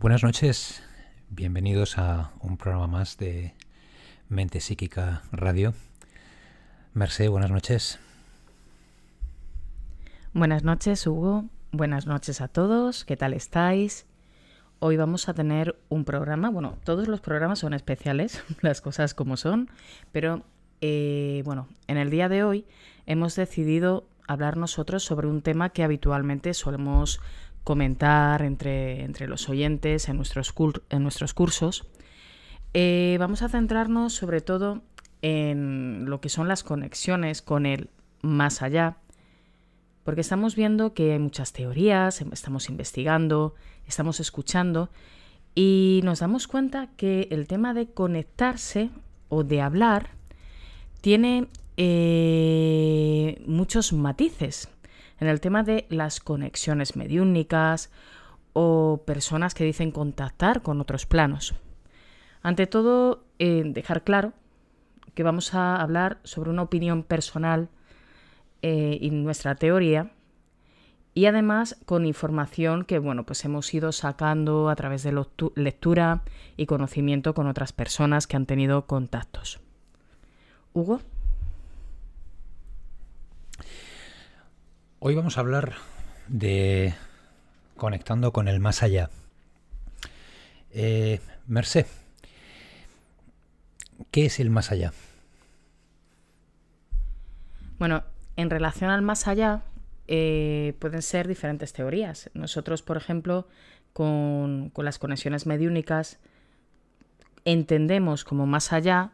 Buenas noches, bienvenidos a un programa más de Mente Psíquica Radio. Merced, buenas noches. Buenas noches, Hugo. Buenas noches a todos. ¿Qué tal estáis? Hoy vamos a tener un programa. Bueno, todos los programas son especiales, las cosas como son, pero eh, bueno, en el día de hoy hemos decidido hablar nosotros sobre un tema que habitualmente solemos comentar entre, los oyentes en nuestros, en nuestros cursos, eh, vamos a centrarnos sobre todo en lo que son las conexiones con el más allá, porque estamos viendo que hay muchas teorías, em, estamos investigando, estamos escuchando y nos damos cuenta que el tema de conectarse o de hablar tiene eh, muchos matices en el tema de las conexiones mediúnicas o personas que dicen contactar con otros planos. Ante todo, eh, dejar claro que vamos a hablar sobre una opinión personal eh, y nuestra teoría y además con información que bueno pues hemos ido sacando a través de lectura y conocimiento con otras personas que han tenido contactos. Hugo. Hoy vamos a hablar de conectando con el más allá. Eh, Merced, ¿qué es el más allá? Bueno, en relación al más allá eh, pueden ser diferentes teorías. Nosotros, por ejemplo, con, con las conexiones mediúnicas entendemos como más allá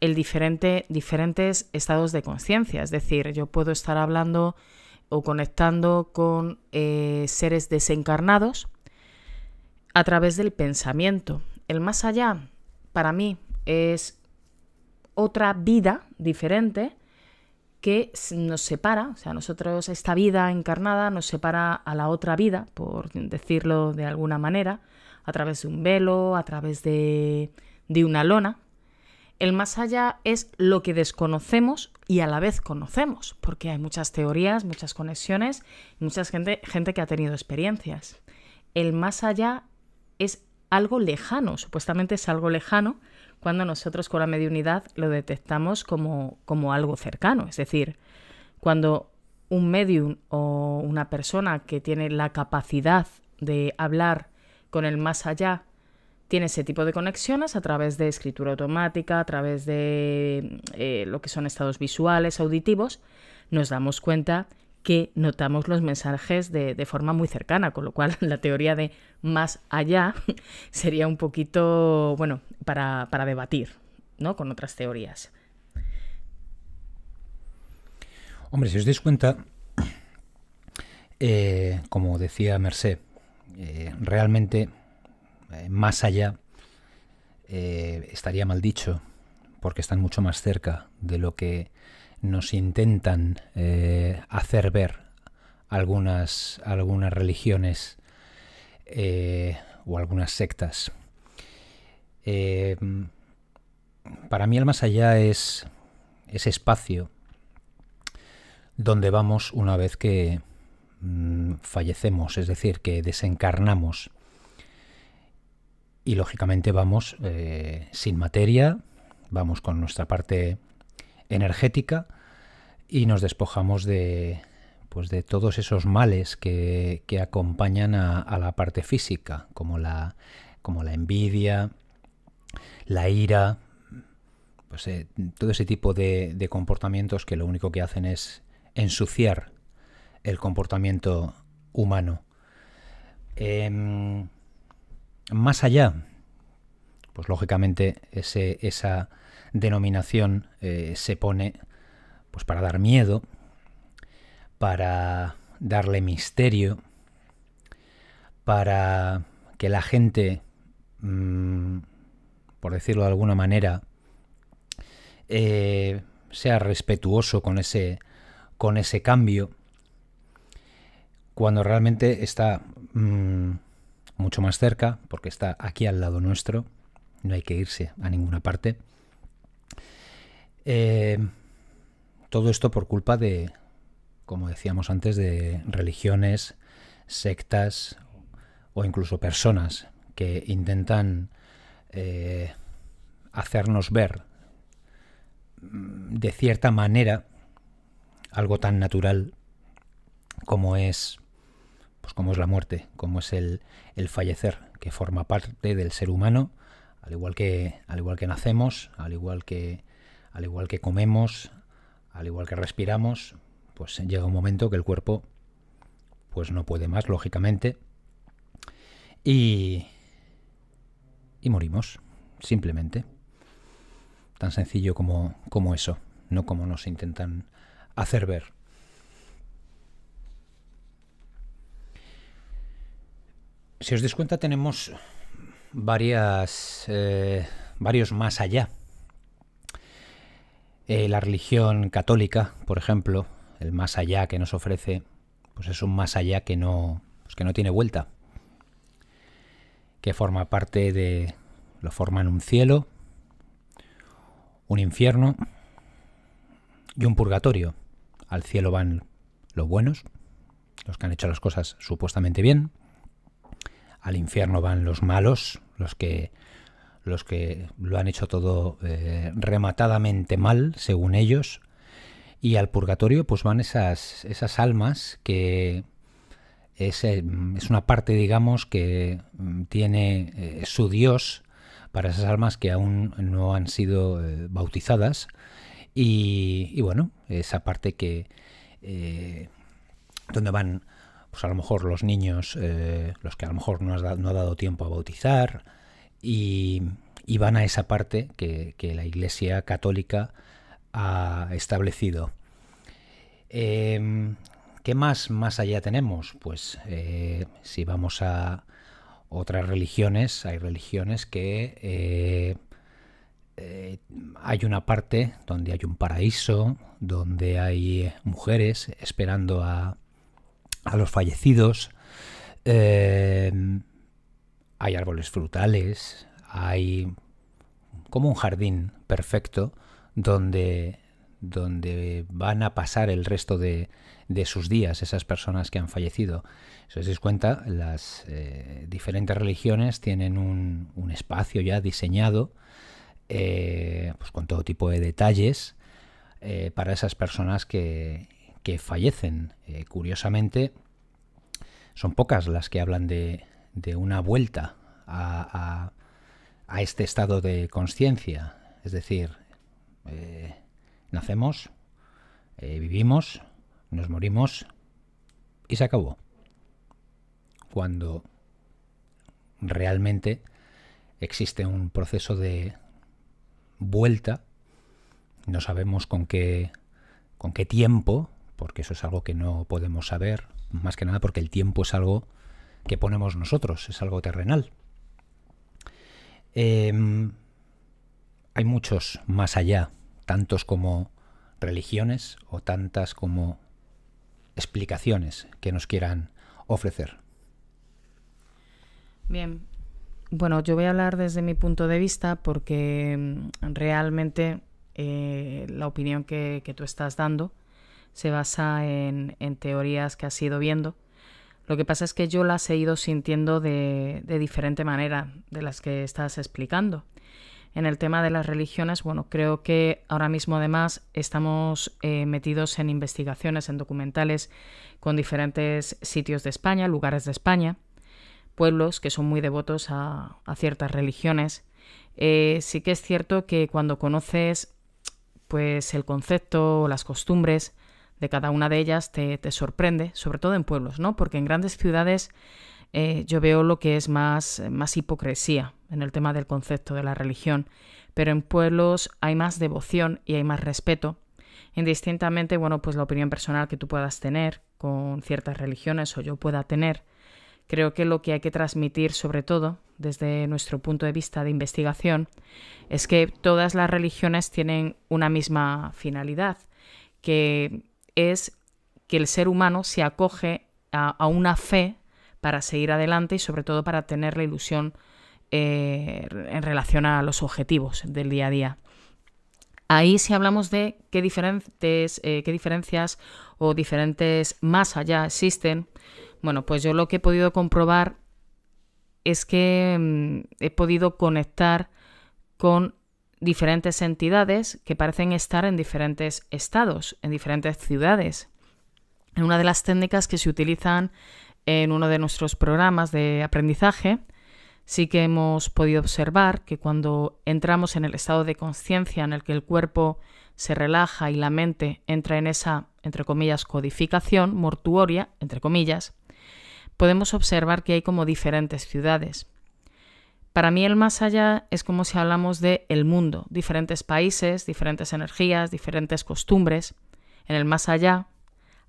el diferente, diferentes estados de conciencia. Es decir, yo puedo estar hablando o conectando con eh, seres desencarnados a través del pensamiento. El más allá, para mí, es otra vida diferente que nos separa, o sea, nosotros esta vida encarnada nos separa a la otra vida, por decirlo de alguna manera, a través de un velo, a través de, de una lona. El más allá es lo que desconocemos y a la vez conocemos, porque hay muchas teorías, muchas conexiones, mucha gente, gente que ha tenido experiencias. El más allá es algo lejano, supuestamente es algo lejano cuando nosotros con la mediunidad lo detectamos como, como algo cercano, es decir, cuando un medium o una persona que tiene la capacidad de hablar con el más allá tiene ese tipo de conexiones a través de escritura automática, a través de mm, eh, lo que son estados visuales, auditivos, nos damos cuenta que notamos los mensajes de, forma muy cercana, con lo cual la teoría de más allá sería un poquito, bueno, para, debatir, ¿no? Con otras teorías. Hombre, si os dais cuenta, eh, como decía Merced, eh, realmente eh, más allá eh, estaría mal dicho, porque están mucho más cerca de lo que nos intentan eh, hacer ver algunas, algunas religiones o algunas sectas. para mí el más allá es ese espacio donde vamos una vez que mm, fallecemos, es decir, que desencarnamos y lógicamente vamos eh, sin materia, vamos con nuestra parte energética y nos despojamos de, pues de todos esos males que, acompañan a, la parte física, como la, como la envidia, la ira, pues, eh, todo ese tipo de, comportamientos que lo único que hacen es ensuciar el comportamiento humano. Em, más allá, pues lógicamente esa denominación eh, se pone pues para dar miedo, para darle misterio, para que la gente, mm, por decirlo de alguna manera, eh, sea respetuoso con ese, con ese cambio, cuando realmente está mm, mucho más cerca, porque está aquí al lado nuestro, no hay que irse a ninguna parte. Eh, todo esto por culpa de, como decíamos antes, de religiones, sectas o incluso personas que intentan eh, hacernos ver mm, de cierta manera algo tan natural como es pues, como es la muerte, como es el, el fallecer, que forma parte del ser humano, al igual que, al igual que nacemos, al igual que, al igual que comemos, al igual que respiramos, pues llega un momento que el cuerpo pues no puede más, lógicamente, y, y morimos, simplemente. Tan sencillo como, como eso, no como nos intentan hacer ver. Si os dais cuenta, tenemos varias, eh, varios más allá. Eh, la religión católica, por ejemplo, el más allá que nos ofrece, pues es un más allá que no, pues que no tiene vuelta, que forma parte de, lo forman un cielo, un infierno y un purgatorio. Al cielo van los buenos, los que han hecho las cosas supuestamente bien, al infierno van los malos, los que los que lo han hecho todo eh, rematadamente mal, según ellos, y al purgatorio pues van esas, esas almas que es, eh, es una parte, digamos, que mm, tiene eh, su Dios para esas almas que aún no han sido bautizadas, y, y, bueno, esa parte que... donde van pues a lo mejor los niños, eh, los que a lo mejor no, ha dado tiempo a bautizar, y, van a esa parte que, la Iglesia Católica ha establecido. Em, ¿Qué más, más allá tenemos? Pues eh, si vamos a otras religiones, hay religiones que eh, hay una parte donde hay un paraíso, donde hay mujeres esperando a, a los fallecidos. Eh, hay árboles frutales, hay como un jardín perfecto donde, donde van a pasar el resto de, sus días esas personas que han fallecido. Si os dais cuenta, las eh, diferentes religiones tienen un, espacio ya diseñado eh, pues con todo tipo de detalles para esas personas que, que fallecen. Eh, curiosamente, son pocas las que hablan de, una vuelta a, este estado de conciencia. Es decir, eh, nacemos, eh, vivimos, nos morimos y se acabó. Cuando realmente existe un proceso de vuelta, no sabemos con qué, con qué tiempo, porque eso es algo que no podemos saber, más que nada porque el tiempo es algo que ponemos nosotros, es algo terrenal. Em, hay muchos más allá, tantos como religiones o tantas como explicaciones que nos quieran ofrecer. Bien, bueno, yo voy a hablar desde mi punto de vista porque mm, realmente eh, la opinión que tú estás dando se basa en, teorías que has ido viendo. Lo que pasa es que yo las he ido sintiendo de, diferente manera de las que estás explicando. En el tema de las religiones, bueno, creo que ahora mismo además estamos eh, metidos en investigaciones, en documentales con diferentes sitios de España, lugares de España, pueblos que son muy devotos a, ciertas religiones. Eh, sí que es cierto que cuando conoces pues el concepto, o las costumbres, de cada una de ellas te, te sorprende, sobre todo en pueblos, ¿no? Porque en grandes ciudades eh, yo veo lo que es más, más hipocresía en el tema del concepto de la religión, pero en pueblos hay más devoción y hay más respeto. Indistintamente, bueno, pues la opinión personal que tú puedas tener con ciertas religiones o yo pueda tener, creo que lo que hay que transmitir sobre todo desde nuestro punto de vista de investigación es que todas las religiones tienen una misma finalidad, que es que el ser humano se acoge a, una fe para seguir adelante y sobre todo para tener la ilusión eh, en relación a los objetivos del día a día. Ahí si hablamos de qué, diferentes, eh, qué diferencias o diferentes más allá existen, bueno, pues yo lo que he podido comprobar es que mm, he podido conectar con diferentes entidades que parecen estar en diferentes estados, en diferentes ciudades. En una de las técnicas que se utilizan en uno de nuestros programas de aprendizaje, sí que hemos podido observar que cuando entramos en el estado de conciencia en el que el cuerpo se relaja y la mente entra en esa, entre comillas, codificación mortuoria, entre comillas, podemos observar que hay como diferentes ciudades. Para mí el más allá es como si hablamos de el mundo, diferentes países, diferentes energías, diferentes costumbres. En el más allá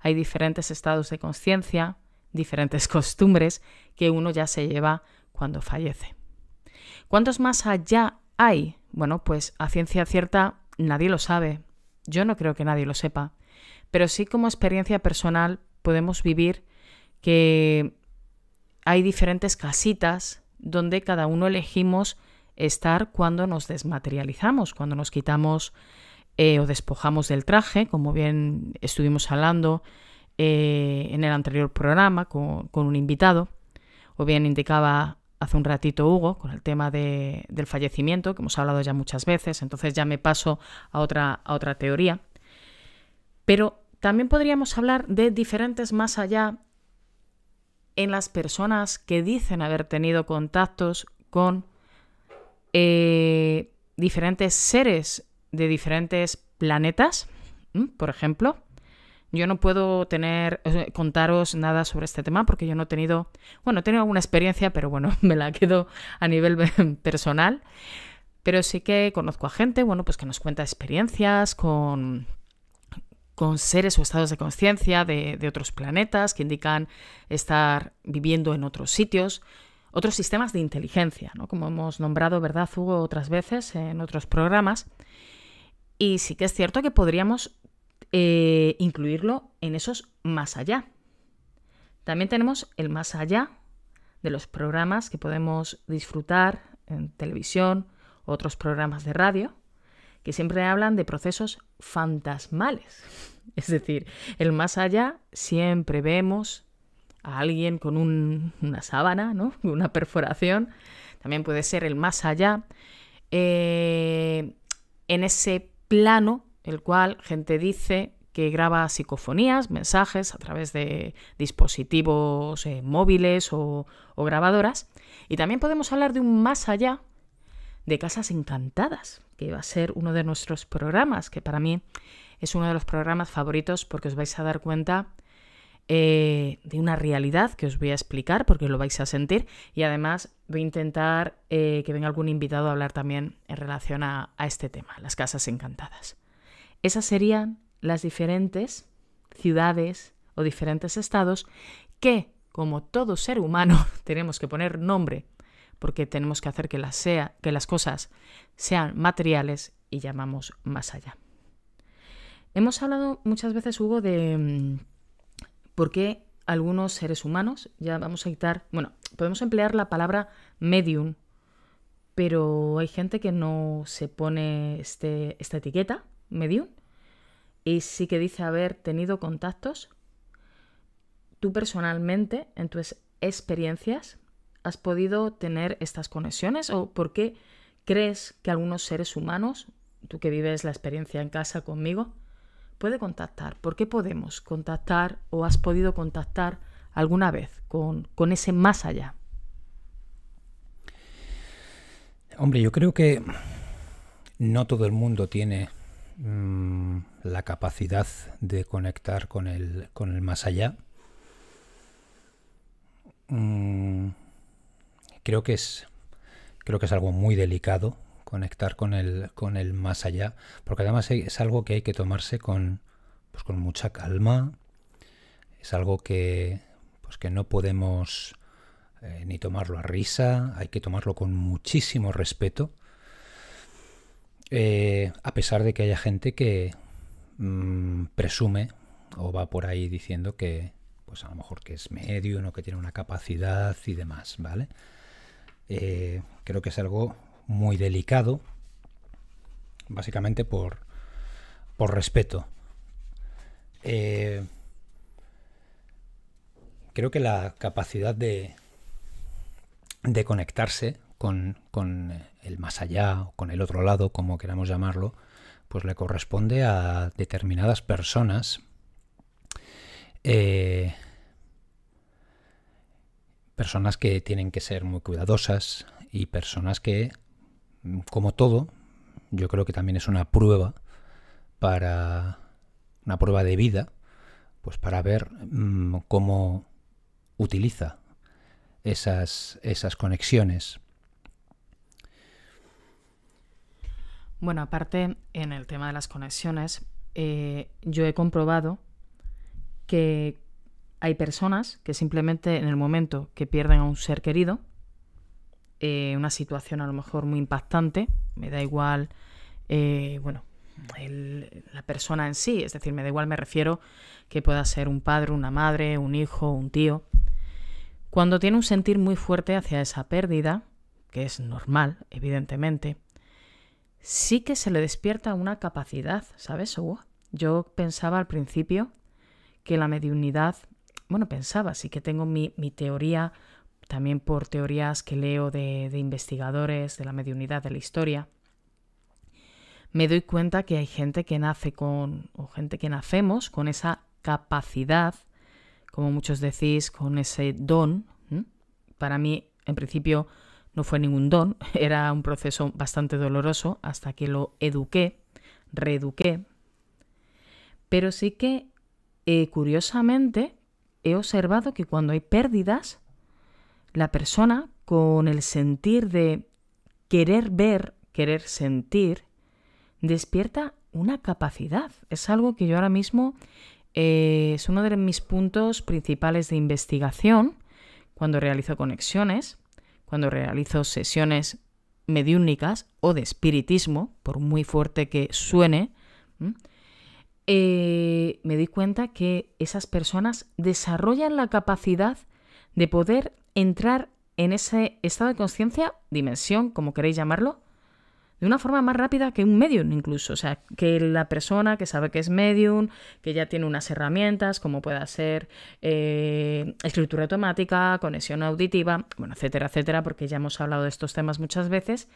hay diferentes estados de conciencia, diferentes costumbres que uno ya se lleva cuando fallece. ¿Cuántos más allá hay? Bueno, pues a ciencia cierta nadie lo sabe. Yo no creo que nadie lo sepa. Pero sí como experiencia personal podemos vivir que hay diferentes casitas donde cada uno elegimos estar cuando nos desmaterializamos, cuando nos quitamos eh, o despojamos del traje, como bien estuvimos hablando eh, en el anterior programa con, un invitado, o bien indicaba hace un ratito Hugo con el tema del fallecimiento, que hemos hablado ya muchas veces, entonces ya me paso a otra, a otra teoría. Pero también podríamos hablar de diferentes más allá en las personas que dicen haber tenido contactos con eh, diferentes seres de diferentes planetas, por ejemplo. Yo no puedo tener contaros nada sobre este tema porque yo no he tenido, bueno, he tenido alguna experiencia, pero bueno, me la quedo a nivel personal. Pero sí que conozco a gente, bueno, pues que nos cuenta experiencias con con seres o estados de conciencia de, otros planetas que indican estar viviendo en otros sitios, otros sistemas de inteligencia, ¿no? como hemos nombrado, ¿verdad, Hugo, otras veces en otros programas? Y sí que es cierto que podríamos eh, incluirlo en esos más allá. También tenemos el más allá de los programas que podemos disfrutar en televisión, otros programas de radio, que siempre hablan de procesos fantasmales. Es decir, el más allá siempre vemos a alguien con una sábana, ¿no? Una perforación. También puede ser el más allá. Eh, en ese plano, el cual gente dice que graba psicofonías, mensajes a través de dispositivos eh, móviles o grabadoras. Y también podemos hablar de un más allá de Casas Encantadas, que va a ser uno de nuestros programas, que para mí es uno de los programas favoritos porque os vais a dar cuenta eh, de una realidad que os voy a explicar porque lo vais a sentir y además voy a intentar eh, que venga algún invitado a hablar también en relación a este tema, las Casas Encantadas. Esas serían las diferentes ciudades o diferentes estados que, como todo ser humano, tenemos que poner nombre porque tenemos que hacer que las, sea, que las cosas sean materiales y llamamos más allá. Hemos hablado muchas veces, Hugo, de mm, por qué algunos seres humanos, ya vamos a quitar, bueno, podemos emplear la palabra medium, pero hay gente que no se pone este, esta etiqueta, medium, y sí que dice haber tenido contactos. Tú personalmente, en tus experiencias, has podido tener estas conexiones o por qué crees que algunos seres humanos, tú que vives la experiencia en casa conmigo, puede contactar? ¿Por qué podemos contactar o has podido contactar alguna vez con, ese más allá? Hombre, yo creo que no todo el mundo tiene mm, la capacidad de conectar con el, con el más allá. Mm, Creo que es, creo que es algo muy delicado conectar con el, con el más allá, porque además es algo que hay que tomarse con, pues con mucha calma, es algo que, pues que no podemos eh, ni tomarlo a risa, hay que tomarlo con muchísimo respeto, eh, a pesar de que haya gente que mm, presume o va por ahí diciendo que, pues a lo mejor que es medio, no que tiene una capacidad y demás, ¿vale? Eh, creo que es algo muy delicado, básicamente por, respeto. Eh, creo que la capacidad de, de conectarse con, el más allá o con el otro lado, como queramos llamarlo, pues le corresponde a determinadas personas eh, personas que tienen que ser muy cuidadosas y personas que, como todo, yo creo que también es una prueba para una prueba de vida, pues para ver mm, cómo utiliza esas, esas conexiones. Bueno, aparte, en el tema de las conexiones, eh, yo he comprobado que hay personas que simplemente en el momento que pierden a un ser querido, eh, una situación a lo mejor muy impactante, me da igual, eh, bueno, la persona en sí, es decir, me da igual, me refiero que pueda ser un padre, una madre, un hijo, un tío. Cuando tiene un sentir muy fuerte hacia esa pérdida, que es normal, evidentemente, sí que se le despierta una capacidad, ¿sabes? Yo pensaba al principio que la mediunidad bueno, pensaba, sí que tengo mi, mi teoría, también por teorías que leo de, investigadores de la mediunidad de la historia, me doy cuenta que hay gente que nace con, o gente que nacemos con esa capacidad, como muchos decís, con ese don. Para mí, en principio, no fue ningún don, era un proceso bastante doloroso hasta que lo eduqué, reeduqué. Pero sí que, eh, curiosamente, he observado que cuando hay pérdidas, la persona con el sentir de querer ver, querer sentir, despierta una capacidad. Es algo que yo ahora mismo eh, es uno de mis puntos principales de investigación cuando realizo conexiones, cuando realizo sesiones mediúnicas o de espiritismo, por muy fuerte que suene, eh, me di cuenta que esas personas desarrollan la capacidad de poder entrar en ese estado de conciencia, dimensión, como queréis llamarlo, de una forma más rápida que un medium incluso. O sea, que la persona que sabe que es medium, que ya tiene unas herramientas, como pueda ser eh, escritura automática, conexión auditiva, bueno, etcétera, etcétera, porque ya hemos hablado de estos temas muchas veces,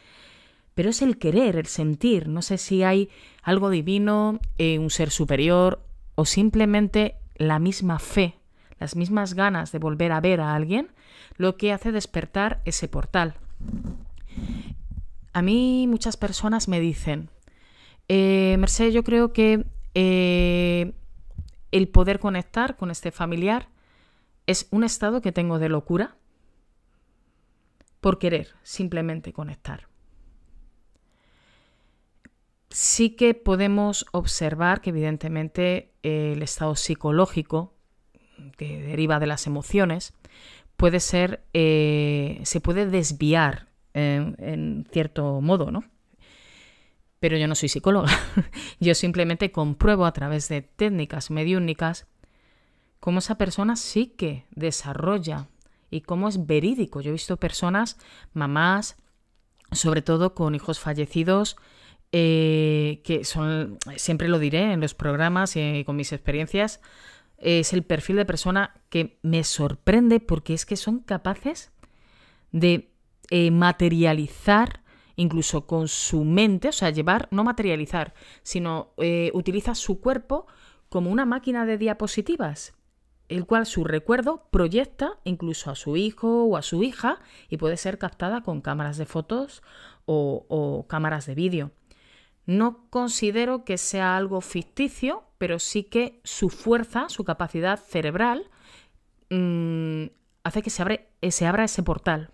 pero es el querer, el sentir. No sé si hay algo divino, un ser superior o simplemente la misma fe, las mismas ganas de volver a ver a alguien, lo que hace despertar ese portal. A mí muchas personas me dicen, eh, Mercedes, yo creo que eh, el poder conectar con este familiar es un estado que tengo de locura por querer simplemente conectar sí que podemos observar que evidentemente el estado psicológico que deriva de las emociones puede ser, eh, se puede desviar en, en cierto modo, ¿no? Pero yo no soy psicóloga, yo simplemente compruebo a través de técnicas mediúnicas cómo esa persona sí que desarrolla y cómo es verídico. Yo he visto personas, mamás, sobre todo con hijos fallecidos, eh, que son, siempre lo diré en los programas y con mis experiencias, es el perfil de persona que me sorprende porque es que son capaces de eh, materializar incluso con su mente, o sea, llevar, no materializar, sino eh, utiliza su cuerpo como una máquina de diapositivas, el cual su recuerdo proyecta incluso a su hijo o a su hija y puede ser captada con cámaras de fotos o, o cámaras de vídeo. No considero que sea algo ficticio, pero sí que su fuerza, su capacidad cerebral, mm, hace que eh, se, abra ese portal.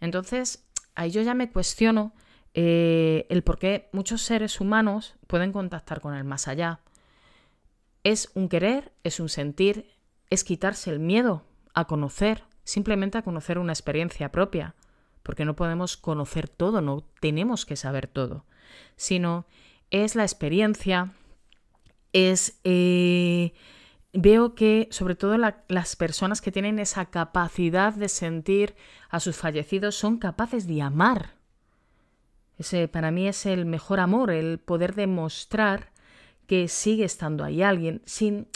Entonces, ahí yo ya me cuestiono eh, el por qué muchos seres humanos pueden contactar con el más allá. Es un querer, es un sentir, es quitarse el miedo a conocer, simplemente a conocer una experiencia propia, porque no podemos conocer todo, no tenemos que saber todo sino es la experiencia, es... Eh, veo que sobre todo las personas que tienen esa capacidad de sentir a sus fallecidos son capaces de amar. Ese para mí es el mejor amor, el poder demostrar que sigue estando ahí alguien sin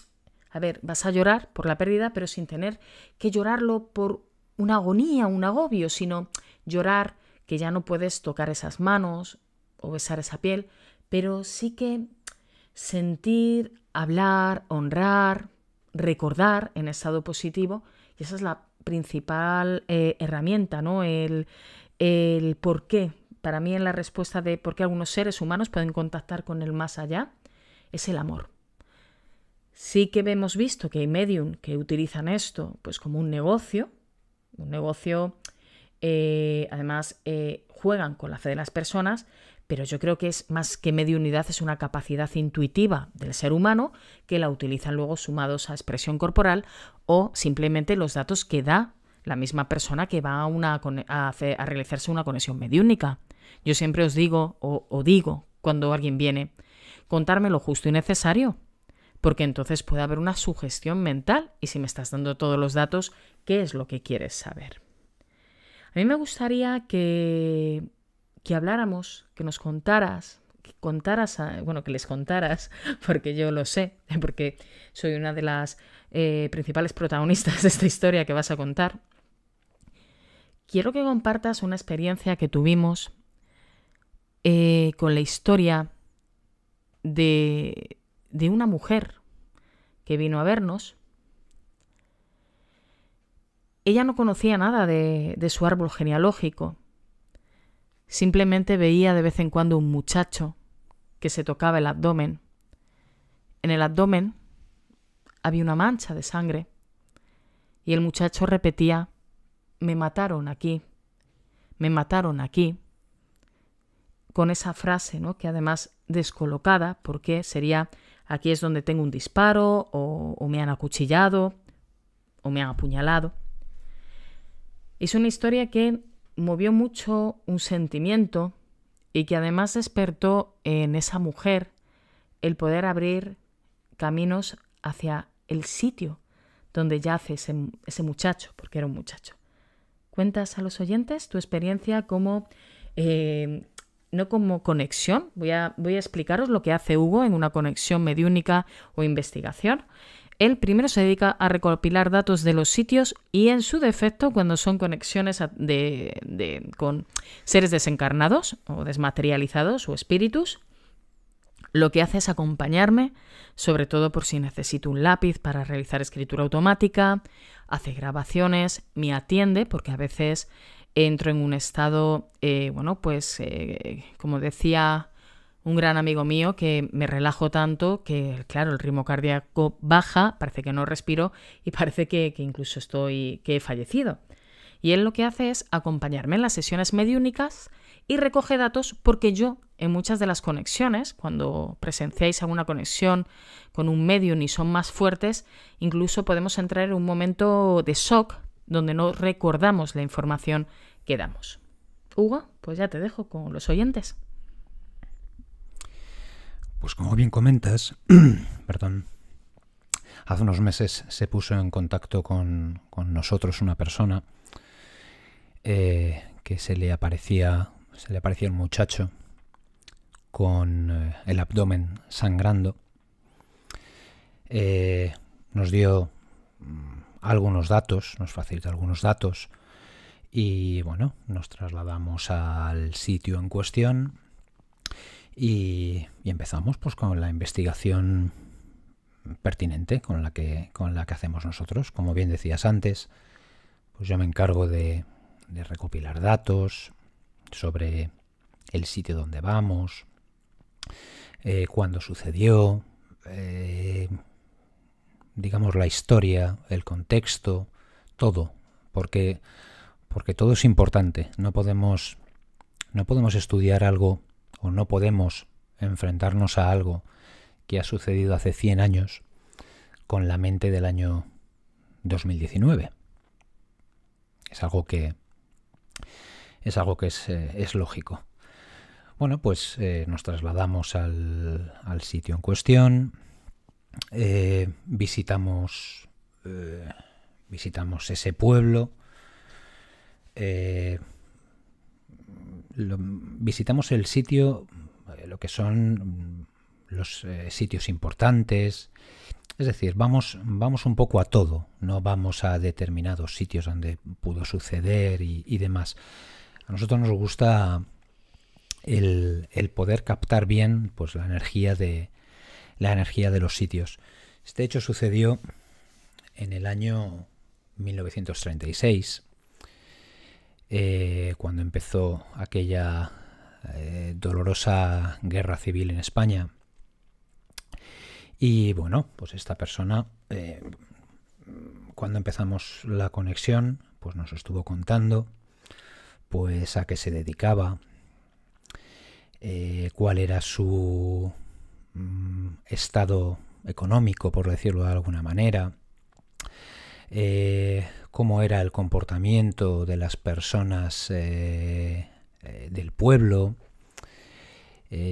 a ver, vas a llorar por la pérdida, pero sin tener que llorarlo por una agonía, un agobio, sino llorar que ya no puedes tocar esas manos, o besar esa piel, pero sí que sentir, hablar, honrar, recordar en estado positivo, y esa es la principal eh, herramienta, ¿no? El, el por qué. Para mí en la respuesta de por qué algunos seres humanos pueden contactar con el más allá es el amor. Sí que hemos visto que hay medium que utilizan esto pues como un negocio, un negocio eh, además eh, juegan con la fe de las personas, pero yo creo que es más que mediunidad, es una capacidad intuitiva del ser humano que la utilizan luego sumados a expresión corporal o simplemente los datos que da la misma persona que va a, realizarse una conexión mediúnica. Yo siempre os digo o digo cuando alguien viene, contarme lo justo y necesario, porque entonces puede haber una sugestión mental y si me estás dando todos los datos, ¿qué es lo que quieres saber? A mí me gustaría que, que habláramos, que nos contaras, que contaras, bueno, que les contaras, porque yo lo sé, porque soy una de las eh, principales protagonistas de esta historia que vas a contar. Quiero que compartas una experiencia que tuvimos eh, con la historia de, de una mujer que vino a vernos ella no conocía nada de, su árbol genealógico. Simplemente veía de vez en cuando un muchacho que se tocaba el abdomen. En el abdomen había una mancha de sangre y el muchacho repetía, me mataron aquí, me mataron aquí, con esa frase, ¿no? que además descolocada, porque sería, aquí es donde tengo un disparo, o me han acuchillado, o me han apuñalado. Es una historia que movió mucho un sentimiento y que además despertó en esa mujer el poder abrir caminos hacia el sitio donde yace ese, ese muchacho, porque era un muchacho. ¿Cuentas a los oyentes tu experiencia como, eh, no como conexión? Voy voy a explicaros lo que hace Hugo en una conexión mediúnica o investigación él primero se dedica a recopilar datos de los sitios y en su defecto cuando son conexiones de, con seres desencarnados o desmaterializados o espíritus. Lo que hace es acompañarme, sobre todo por si necesito un lápiz para realizar escritura automática, hace grabaciones, me atiende porque a veces entro en un estado, eh, bueno, pues eh, como decía un gran amigo mío que me relajo tanto que, claro, el ritmo cardíaco baja, parece que no respiro y parece que, incluso estoy, que he fallecido. Y él lo que hace es acompañarme en las sesiones mediúnicas y recoge datos porque yo, en muchas de las conexiones, cuando presenciáis alguna conexión con un medium y son más fuertes, incluso podemos entrar en un momento de shock donde no recordamos la información que damos. Hugo, pues ya te dejo con los oyentes. Pues como bien comentas, perdón, hace unos meses se puso en contacto con, nosotros una persona eh, que se le aparecía, se le aparecía un muchacho con eh, el abdomen sangrando. Eh, nos dio mm, algunos datos, nos facilitó algunos datos y bueno, nos trasladamos al sitio en cuestión y, empezamos pues con la investigación pertinente con la que, con la que hacemos nosotros. Como bien decías antes, pues yo me encargo de, recopilar datos sobre el sitio donde vamos, eh, cuándo sucedió, eh, digamos la historia, el contexto, todo, porque, porque todo es importante. No podemos, no podemos estudiar algo o no podemos enfrentarnos a algo que ha sucedido hace 100 años con la mente del año 2019. Es algo que es algo que es, eh, lógico. Bueno, pues eh, nos trasladamos al, sitio en cuestión, eh, visitamos, visitamos ese pueblo, visitamos el sitio, eh, lo que son mm, los eh, sitios importantes. Es decir, vamos, vamos un poco a todo, no vamos a determinados sitios donde pudo suceder y, demás. A nosotros nos gusta el, el, poder captar bien pues, la, energía de, la energía de los sitios. Este hecho sucedió en el año 1936 eh, cuando empezó aquella eh, dolorosa guerra civil en España. Y bueno, pues esta persona, eh, cuando empezamos la conexión, pues nos estuvo contando pues a qué se dedicaba, cuál era su mm, estado económico, por decirlo de alguna manera, eh, cómo era el comportamiento de las personas eh, eh, del pueblo.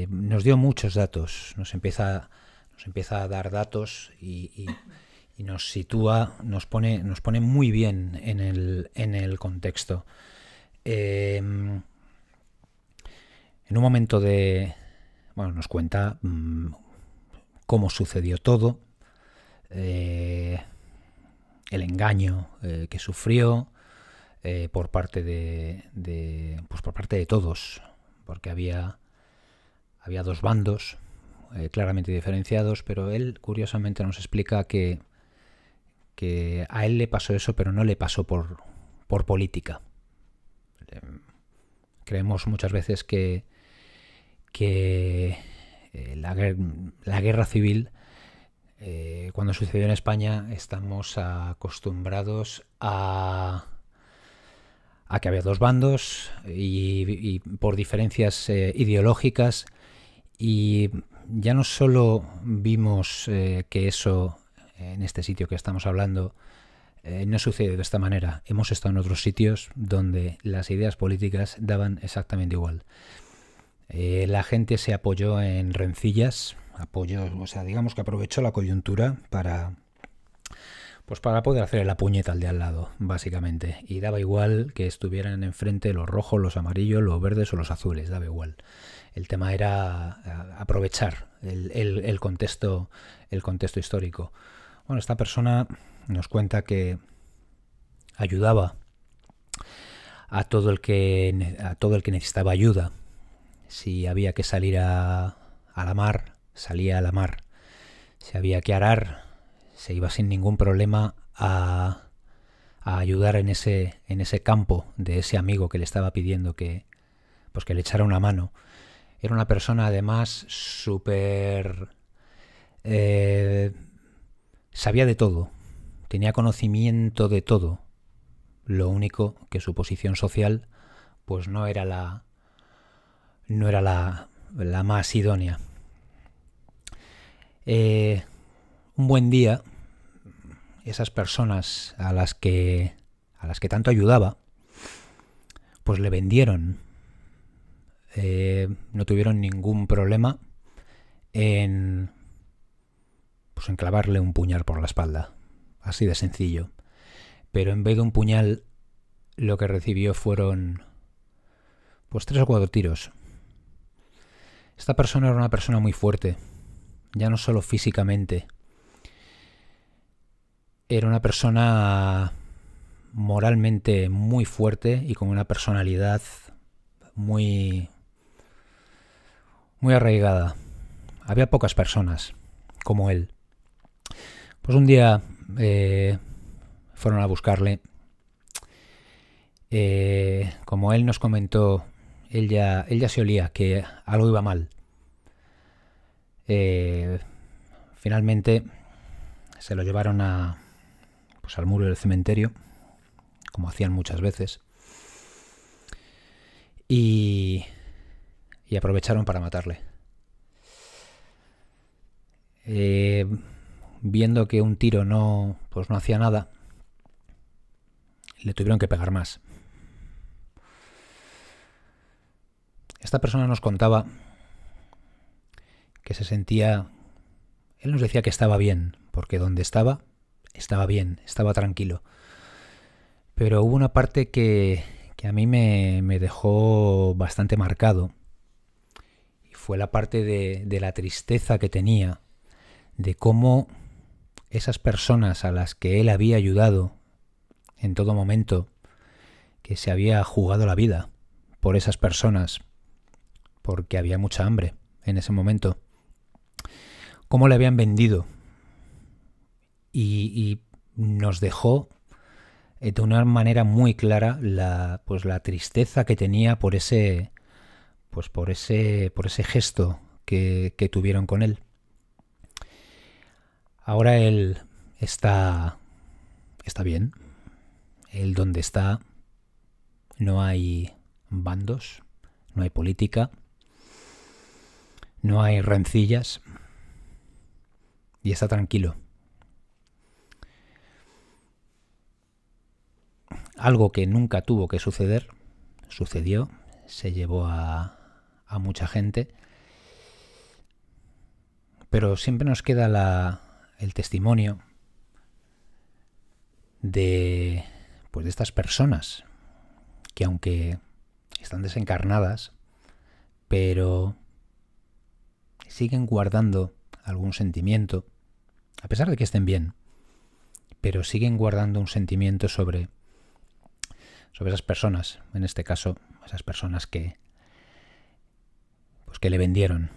nos dio muchos datos, nos empieza, nos empieza a dar datos y, nos sitúa, nos pone, nos pone muy bien en el, en el contexto. Em, en un momento de... Bueno, nos cuenta mm, cómo sucedió todo el engaño eh, que sufrió eh, por parte de, pues por parte de todos porque había había dos bandos eh, claramente diferenciados pero él curiosamente nos explica que que a él le pasó eso pero no le pasó por por política creemos muchas veces que que la, la guerra civil eh, cuando sucedió en España estamos acostumbrados a, que había dos bandos y, por diferencias eh, ideológicas y ya no solo vimos eh, que eso en este sitio que estamos hablando no sucede de esta manera, hemos estado en otros sitios donde las ideas políticas daban exactamente igual. Eh, la gente se apoyó en rencillas, apoyó, o sea, digamos que aprovechó la coyuntura para, pues para poder hacer la puñeta al de al lado, básicamente. Y daba igual que estuvieran enfrente los rojos, los amarillos, los verdes o los azules, daba igual. El tema era eh, aprovechar el, el contexto, el contexto histórico. Bueno, esta persona nos cuenta que ayudaba a todo el que a todo el que necesitaba ayuda si había que salir a, la mar, salía a la mar. Si había que arar, se iba sin ningún problema a, ayudar en ese, en ese campo de ese amigo que le estaba pidiendo que, pues que le echara una mano. Era una persona además súper... Eh, sabía de todo, tenía conocimiento de todo. Lo único que su posición social pues no era la, no era la, más idónea. Eh, un buen día, esas personas a las que a las que tanto ayudaba, pues le vendieron. Eh, no tuvieron ningún problema en pues en clavarle un puñal por la espalda, así de sencillo. Pero en vez de un puñal, lo que recibió fueron pues tres o cuatro tiros esta persona era una persona muy fuerte, ya no solo físicamente, era una persona moralmente muy fuerte y con una personalidad muy muy arraigada. Había pocas personas como él. Pues un día eh, fueron a buscarle. Eh, como él nos comentó él ya, se olía que algo iba mal. Eh, finalmente se lo llevaron a, pues, al muro del cementerio, como hacían muchas veces, y, y aprovecharon para matarle. Eh, viendo que un tiro no, pues no hacía nada, le tuvieron que pegar más. Esta persona nos contaba que se sentía... Él nos decía que estaba bien, porque donde estaba, estaba bien, estaba tranquilo. Pero hubo una parte que, que a mí me, me, dejó bastante marcado. Y fue la parte de, de la tristeza que tenía, de cómo esas personas a las que él había ayudado en todo momento, que se había jugado la vida por esas personas, porque había mucha hambre en ese momento. Cómo le habían vendido. Y, nos dejó eh, de una manera muy clara la, pues la tristeza que tenía por ese, pues por ese, por ese gesto que, tuvieron con él. Ahora él está, está bien. Él donde está no hay bandos, no hay política, no hay rencillas y está tranquilo. Algo que nunca tuvo que suceder, sucedió, se llevó a, a mucha gente, pero siempre nos queda el testimonio de, pues de estas personas que aunque están desencarnadas, pero siguen guardando algún sentimiento, a pesar de que estén bien, pero siguen guardando un sentimiento sobre, sobre esas personas, en este caso, esas personas que, pues que le vendieron.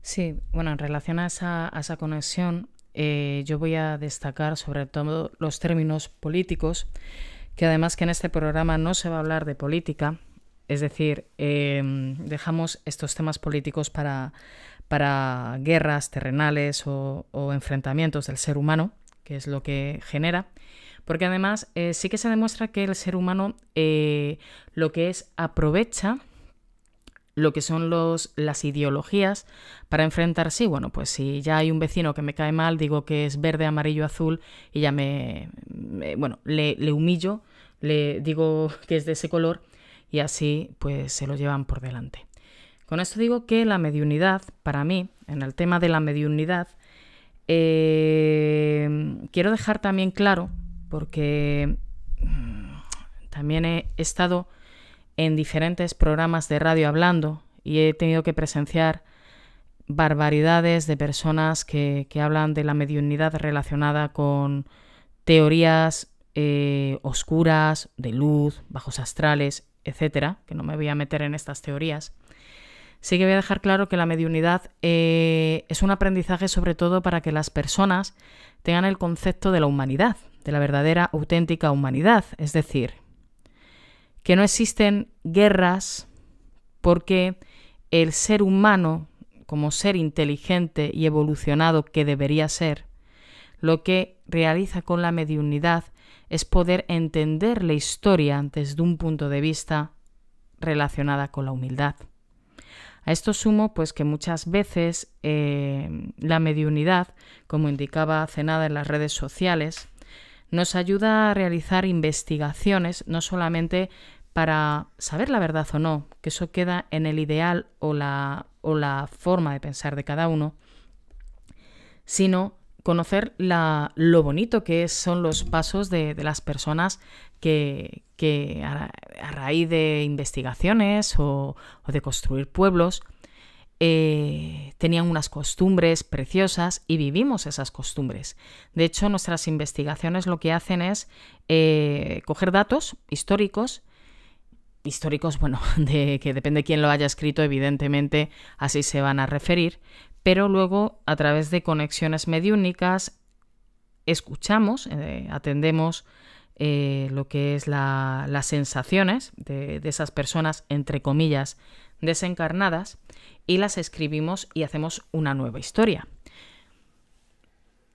Sí, bueno, en relación a esa, conexión, eh, yo voy a destacar sobre todo los términos políticos, que además que en este programa no se va a hablar de política, es decir, em, dejamos estos temas políticos para, guerras terrenales o, enfrentamientos del ser humano, que es lo que genera, porque además eh, sí que se demuestra que el ser humano eh, lo que es aprovecha lo que son los, las ideologías para enfrentarse. Sí, bueno, pues si ya hay un vecino que me cae mal, digo que es verde, amarillo, azul y ya me, bueno, le, le humillo, le digo que es de ese color y así pues se lo llevan por delante. Con esto digo que la mediunidad, para mí, en el tema de la mediunidad, eh, quiero dejar también claro, porque mm, también he estado en diferentes programas de radio hablando y he tenido que presenciar barbaridades de personas que, hablan de la mediunidad relacionada con teorías eh, oscuras, de luz, bajos astrales, etcétera, que no me voy a meter en estas teorías, sí que voy a dejar claro que la mediunidad eh, es un aprendizaje sobre todo para que las personas tengan el concepto de la humanidad, de la verdadera, auténtica humanidad. Es decir, que no existen guerras porque el ser humano, como ser inteligente y evolucionado que debería ser, lo que realiza con la mediunidad es poder entender la historia desde un punto de vista relacionada con la humildad. A esto sumo pues que muchas veces eh, la mediunidad, como indicaba Cenada en las redes sociales, nos ayuda a realizar investigaciones no solamente para saber la verdad o no, que eso queda en el ideal o la, o la forma de pensar de cada uno, sino conocer lo bonito que son los pasos de, las personas que, a, raíz de investigaciones o, de construir pueblos eh, tenían unas costumbres preciosas y vivimos esas costumbres. De hecho, nuestras investigaciones lo que hacen es eh, coger datos históricos, históricos, bueno, de que depende de quién lo haya escrito, evidentemente así se van a referir, pero luego a través de conexiones mediúnicas escuchamos, eh, atendemos eh, lo que es las sensaciones de, esas personas, entre comillas, desencarnadas, y las escribimos y hacemos una nueva historia.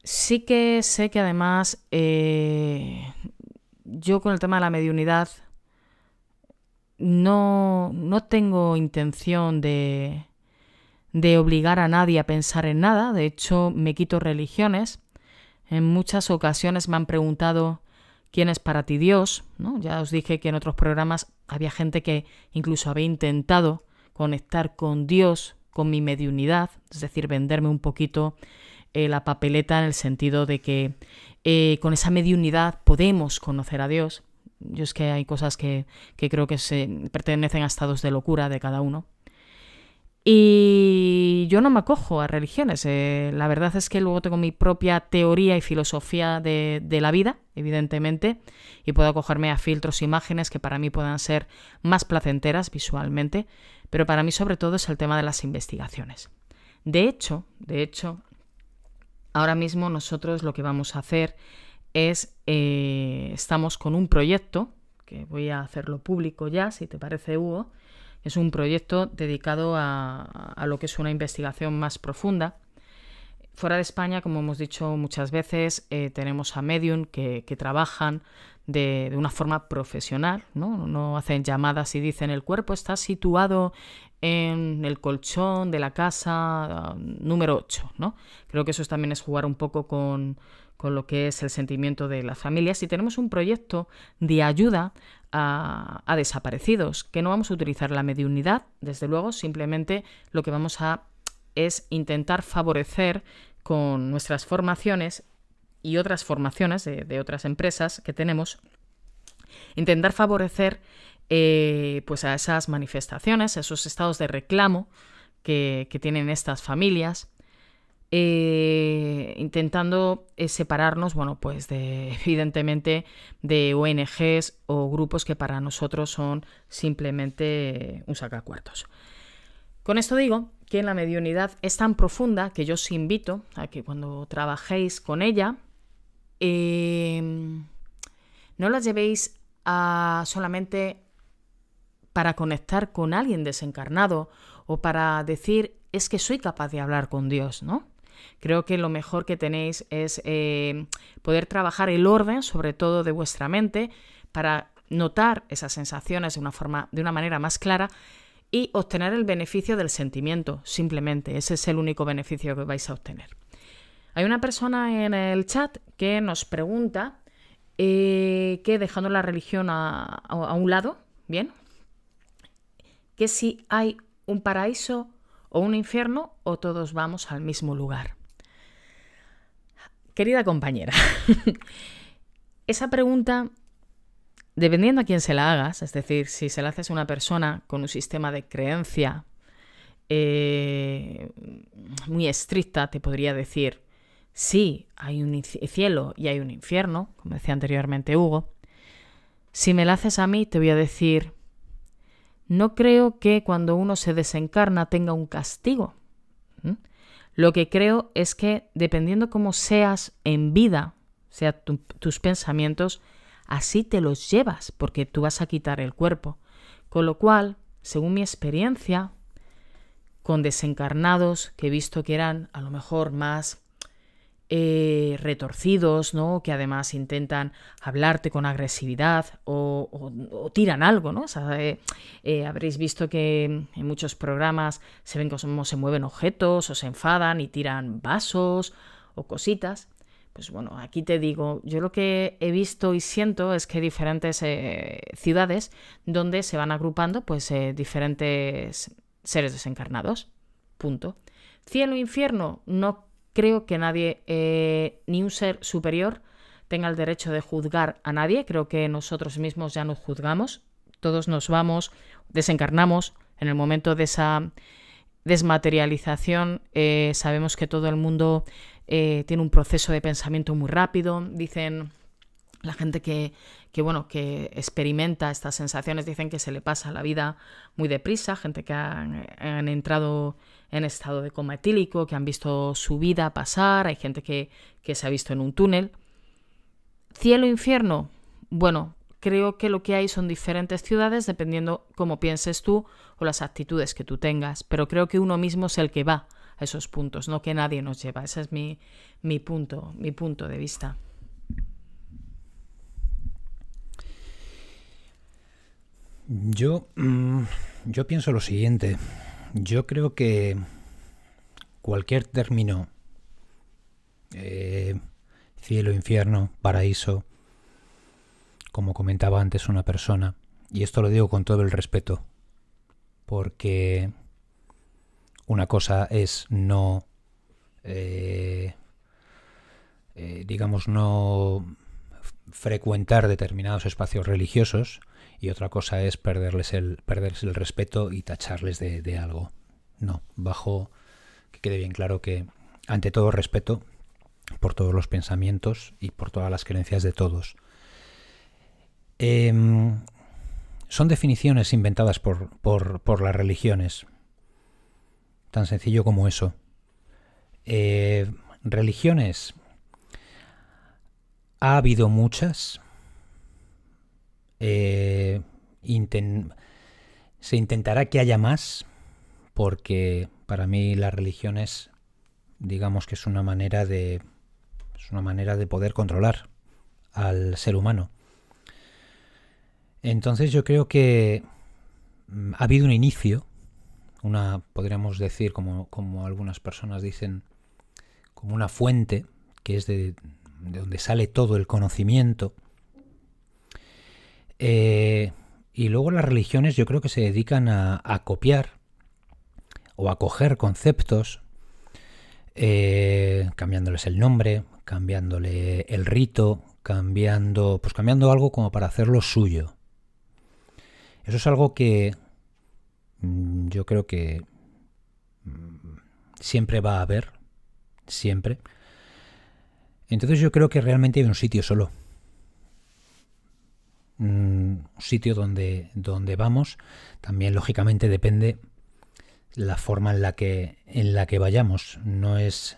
Sí que sé que además eh, yo con el tema de la mediunidad no tengo intención de, de obligar a nadie a pensar en nada, de hecho me quito religiones. En muchas ocasiones me han preguntado quién es para ti Dios, ¿no? Ya os dije que en otros programas había gente que incluso había intentado conectar con Dios, con mi mediunidad, es decir, venderme un poquito eh, la papeleta en el sentido de que eh, con esa mediunidad podemos conocer a Dios. Yo es que hay cosas que, que creo que se pertenecen a estados de locura de cada uno. Y yo no me acojo a religiones. Eh, la verdad es que luego tengo mi propia teoría y filosofía de, la vida, evidentemente, y puedo acogerme a filtros, imágenes que para mí puedan ser más placenteras visualmente, pero para mí sobre todo es el tema de las investigaciones. De hecho, de hecho, ahora mismo nosotros lo que vamos a hacer es, eh, estamos con un proyecto, que voy a hacerlo público ya, si te parece, Hugo, es un proyecto dedicado a, lo que es una investigación más profunda. Fuera de España, como hemos dicho muchas veces, eh, tenemos a Medium que, trabajan de, una forma profesional, ¿no? No hacen llamadas y dicen el cuerpo está situado en el colchón de la casa ah, número 8, ¿no? Creo que eso también es jugar un poco con, lo que es el sentimiento de las familias Si tenemos un proyecto de ayuda a, desaparecidos, que no vamos a utilizar la mediunidad, desde luego, simplemente lo que vamos a es intentar favorecer con nuestras formaciones y otras formaciones de otras empresas que tenemos, intentar favorecer eh, pues a esas manifestaciones, a esos estados de reclamo que, tienen estas familias, eh, intentando eh, separarnos, bueno, pues de, evidentemente de ONGs o grupos que para nosotros son simplemente un sacacuartos. Con esto digo que la mediunidad es tan profunda que yo os invito a que cuando trabajéis con ella, em, no la llevéis a solamente para conectar con alguien desencarnado o para decir es que soy capaz de hablar con Dios, ¿no? Creo que lo mejor que tenéis es eh, poder trabajar el orden, sobre todo de vuestra mente, para notar esas sensaciones de una forma, de una manera más clara y obtener el beneficio del sentimiento, simplemente. Ese es el único beneficio que vais a obtener. Hay una persona en el chat que nos pregunta eh, que dejando la religión a un lado, bien, que si hay un paraíso o un infierno o todos vamos al mismo lugar. Querida compañera, esa pregunta, dependiendo a quién se la hagas, es decir, si se la haces a una persona con un sistema de creencia eh, muy estricta, te podría decir, sí, hay un cielo y hay un infierno, como decía anteriormente Hugo. Si me la haces a mí, te voy a decir, no creo que cuando uno se desencarna tenga un castigo. Lo que creo es que dependiendo cómo seas en vida, sea tus pensamientos, así te los llevas, porque tú vas a quitar el cuerpo. Con lo cual, según mi experiencia, con desencarnados que he visto que eran a lo mejor más eh, retorcidos, ¿no? Que además intentan hablarte con agresividad o, tiran algo, ¿no? Eh, eh, habréis visto que en muchos programas se ven cómo se mueven objetos o se enfadan y tiran vasos o cositas. Pues bueno, aquí te digo, yo lo que he visto y siento es que hay diferentes ciudades donde se van agrupando pues diferentes seres desencarnados. Punto. Cielo, e infierno, no Creo que nadie, eh, ni un ser superior, tenga el derecho de juzgar a nadie. Creo que nosotros mismos ya nos juzgamos. Todos nos vamos, desencarnamos. En el momento de esa desmaterialización, eh, sabemos que todo el mundo eh, tiene un proceso de pensamiento muy rápido. Dicen la gente que, bueno, que experimenta estas sensaciones, dicen que se le pasa la vida muy deprisa, gente que ha, han entrado en estado de coma etílico, que han visto su vida pasar, hay gente que, que se ha visto en un túnel. Cielo, infierno. Bueno, creo que lo que hay son diferentes ciudades dependiendo cómo pienses tú o las actitudes que tú tengas, pero creo que uno mismo es el que va a esos puntos, no que nadie nos lleva. Ese es mi, mi punto, mi punto de vista. Yo, mm, yo pienso lo siguiente. Yo creo que cualquier término, eh, cielo, infierno, paraíso, como comentaba antes una persona, y esto lo digo con todo el respeto, porque una cosa es no, eh, eh, digamos, no frecuentar determinados espacios religiosos, y otra cosa es perderles el, perderles el respeto y tacharles de, algo. No, bajo que quede bien claro que ante todo respeto por todos los pensamientos y por todas las creencias de todos. Em, son definiciones inventadas por, las religiones. Tan sencillo como eso. Eh, religiones. Ha habido muchas. Eh, se intentará que haya más, porque para mí las religiones, digamos que es una manera de, es una manera de poder controlar al ser humano. Entonces yo creo que mm, ha habido un inicio, una, podríamos decir, como, como algunas personas dicen, como una fuente, que es de, de donde sale todo el conocimiento, eh, y luego las religiones yo creo que se dedican a, copiar o a coger conceptos, eh, cambiándoles el nombre, cambiándole el rito, cambiando, pues cambiando algo como para hacerlo suyo. Eso es algo que mm, yo creo que mm, siempre va a haber, siempre. Entonces yo creo que realmente hay un sitio solo un sitio donde, donde vamos. También, lógicamente, depende la forma en la que, en la que vayamos. No es,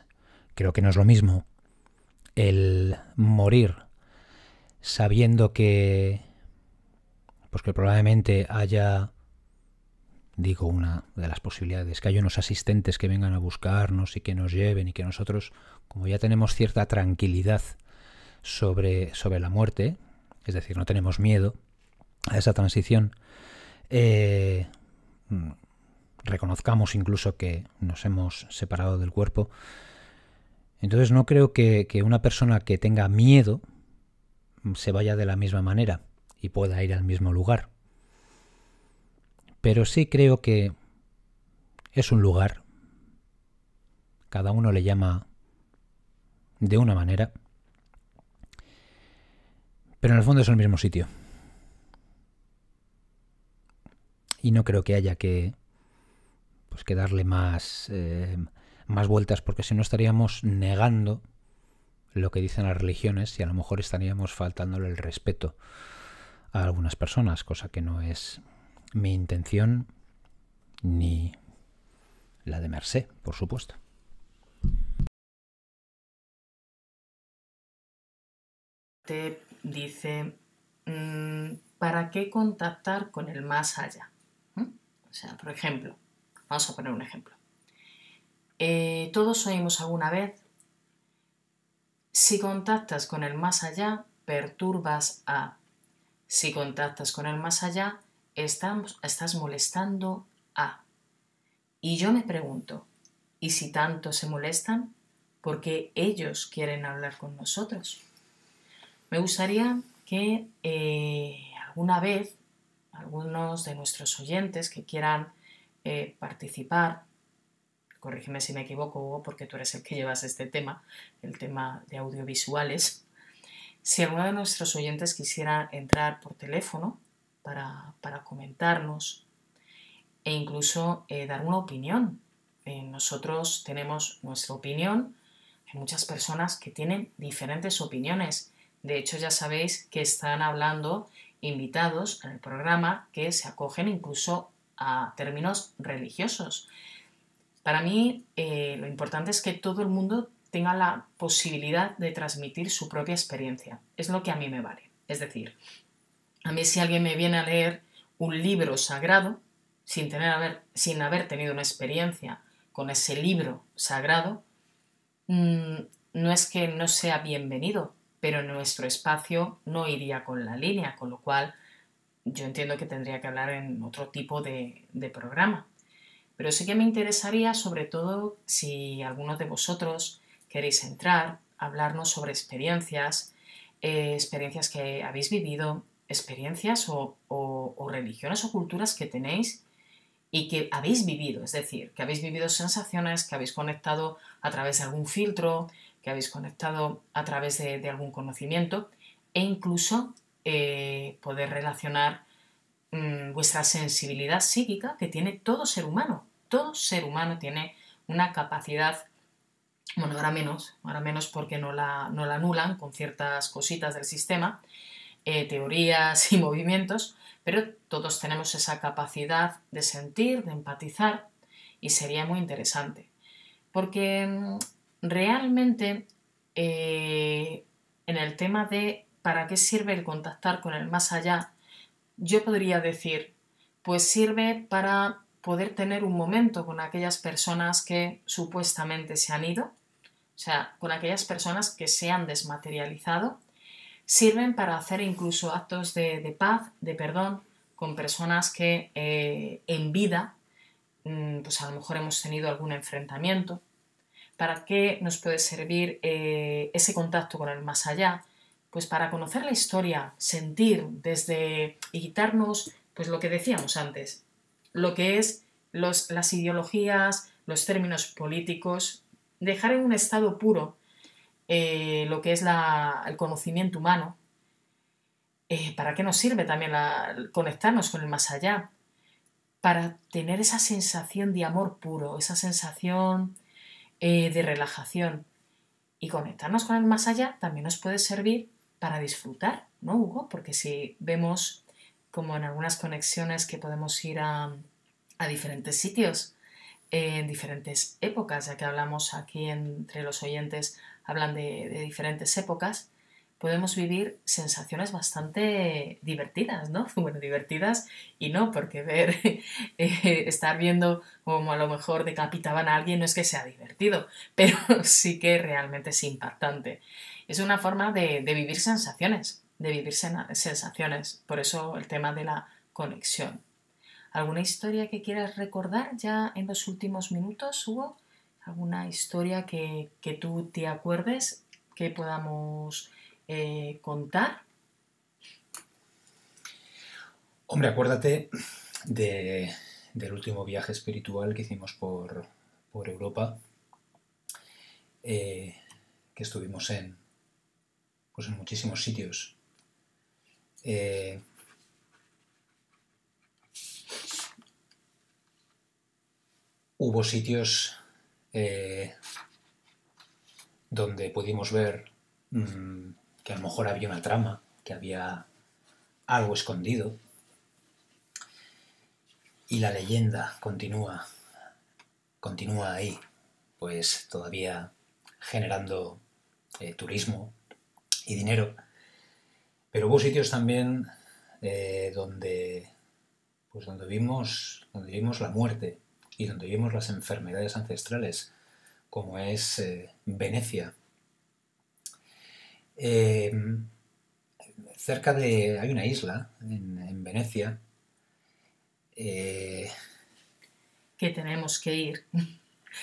creo que no es lo mismo el morir sabiendo que, pues que probablemente haya, digo, una de las posibilidades, que haya unos asistentes que vengan a buscarnos y que nos lleven y que nosotros, como ya tenemos cierta tranquilidad sobre, sobre la muerte, es decir, no tenemos miedo a esa transición. Eh, reconozcamos incluso que nos hemos separado del cuerpo. Entonces no creo que, que, una persona que tenga miedo se vaya de la misma manera y pueda ir al mismo lugar. Pero sí creo que es un lugar. Cada uno le llama de una manera. Pero en el fondo es el mismo sitio. Y no creo que haya que, pues, que darle más, eh, más vueltas, porque si no estaríamos negando lo que dicen las religiones y a lo mejor estaríamos faltándole el respeto a algunas personas, cosa que no es mi intención ni la de Merced, por supuesto dice, mm, ¿para qué contactar con el más allá? ¿Mm? O sea, por ejemplo, vamos a poner un ejemplo. Eh, todos oímos alguna vez, si contactas con el más allá, perturbas a. Si contactas con el más allá, estás molestando a. Y yo me pregunto, ¿y si tanto se molestan? ¿Por qué ellos quieren hablar con nosotros? Me gustaría que eh, alguna vez algunos de nuestros oyentes que quieran eh, participar, corrígeme si me equivoco, porque tú eres el que llevas este tema, el tema de audiovisuales, si alguno de nuestros oyentes quisiera entrar por teléfono para, comentarnos e incluso eh, dar una opinión. nosotros tenemos nuestra opinión. Hay muchas personas que tienen diferentes opiniones de hecho, ya sabéis que están hablando invitados en el programa que se acogen incluso a términos religiosos. Para mí, eh, lo importante es que todo el mundo tenga la posibilidad de transmitir su propia experiencia. Es lo que a mí me vale. Es decir, a mí si alguien me viene a leer un libro sagrado, sin, tener, haber, sin haber tenido una experiencia con ese libro sagrado, mm, no es que no sea bienvenido, pero nuestro espacio no iría con la línea, con lo cual yo entiendo que tendría que hablar en otro tipo de, programa. Pero sí que me interesaría, sobre todo si algunos de vosotros queréis entrar, hablarnos sobre experiencias, eh, experiencias que habéis vivido, experiencias o religiones o culturas que tenéis y que habéis vivido, es decir, que habéis vivido sensaciones, que habéis conectado a través de algún filtro, que habéis conectado a través de, algún conocimiento e incluso eh, poder relacionar mm, vuestra sensibilidad psíquica que tiene todo ser humano. Todo ser humano tiene una capacidad, bueno, ahora menos, ahora menos porque no la, no la anulan con ciertas cositas del sistema, eh, teorías y movimientos, pero todos tenemos esa capacidad de sentir, de empatizar y sería muy interesante. Porque mm, realmente eh, en el tema de para qué sirve el contactar con el más allá, yo podría decir, pues sirve para poder tener un momento con aquellas personas que supuestamente se han ido, o sea, con aquellas personas que se han desmaterializado, sirven para hacer incluso actos de, paz, de perdón, con personas que eh, en vida, mm, pues a lo mejor hemos tenido algún enfrentamiento, ¿Para qué nos puede servir eh, ese contacto con el más allá? Pues para conocer la historia, sentir desde y quitarnos, pues lo que decíamos antes, lo que es las ideologías, los términos políticos, dejar en un estado puro eh, lo que es el conocimiento humano. Eh, ¿Para qué nos sirve también conectarnos con el más allá? Para tener esa sensación de amor puro, esa sensación eh, de relajación. Y conectarnos con el más allá también nos puede servir para disfrutar, ¿no, Hugo? Porque si vemos como en algunas conexiones que podemos ir a, diferentes sitios eh, en diferentes épocas, ya que hablamos aquí entre los oyentes, hablan de diferentes épocas, podemos vivir sensaciones bastante divertidas, ¿no? Bueno, divertidas y no, porque ver, eh, estar viendo como a lo mejor decapitaban a alguien no es que sea divertido, pero sí que realmente es impactante. Es una forma de, vivir sensaciones, de vivir sensaciones, por eso el tema de la conexión. ¿Alguna historia que quieras recordar ya en los últimos minutos, Hugo? ¿Alguna historia que, que tú te acuerdes que podamos eh, contar? Hombre, acuérdate del último viaje espiritual que hicimos por, Europa, eh, que estuvimos en, pues en muchísimos sitios. Eh, hubo sitios donde pudimos ver mm, que a lo mejor había una trama, que había algo escondido. Y la leyenda continúa, continúa ahí, pues todavía generando eh, turismo y dinero. Pero hubo sitios también eh, donde, pues, donde, vimos, donde vimos la muerte y donde vimos las enfermedades ancestrales, como es eh, Venecia, Em, cerca de. hay una isla en, Venecia. Eh, que tenemos que ir.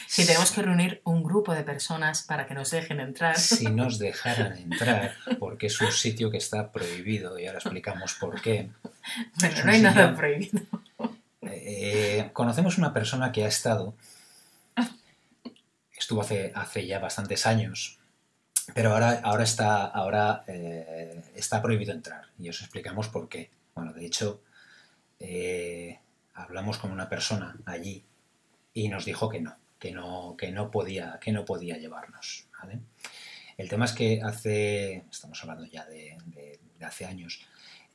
si tenemos que reunir un grupo de personas para que nos dejen entrar. Si nos dejaran entrar, porque es un sitio que está prohibido, y ahora explicamos por qué. Bueno, no hay nada prohibido. Eh, conocemos una persona que ha estado, estuvo hace, hace ya bastantes años, pero ahora, ahora, está, ahora eh, está prohibido entrar y os explicamos por qué. Bueno, de hecho, eh, hablamos con una persona allí y nos dijo que no, que no, que no, podía, que no podía llevarnos. El tema es que hace, estamos hablando ya de, hace años,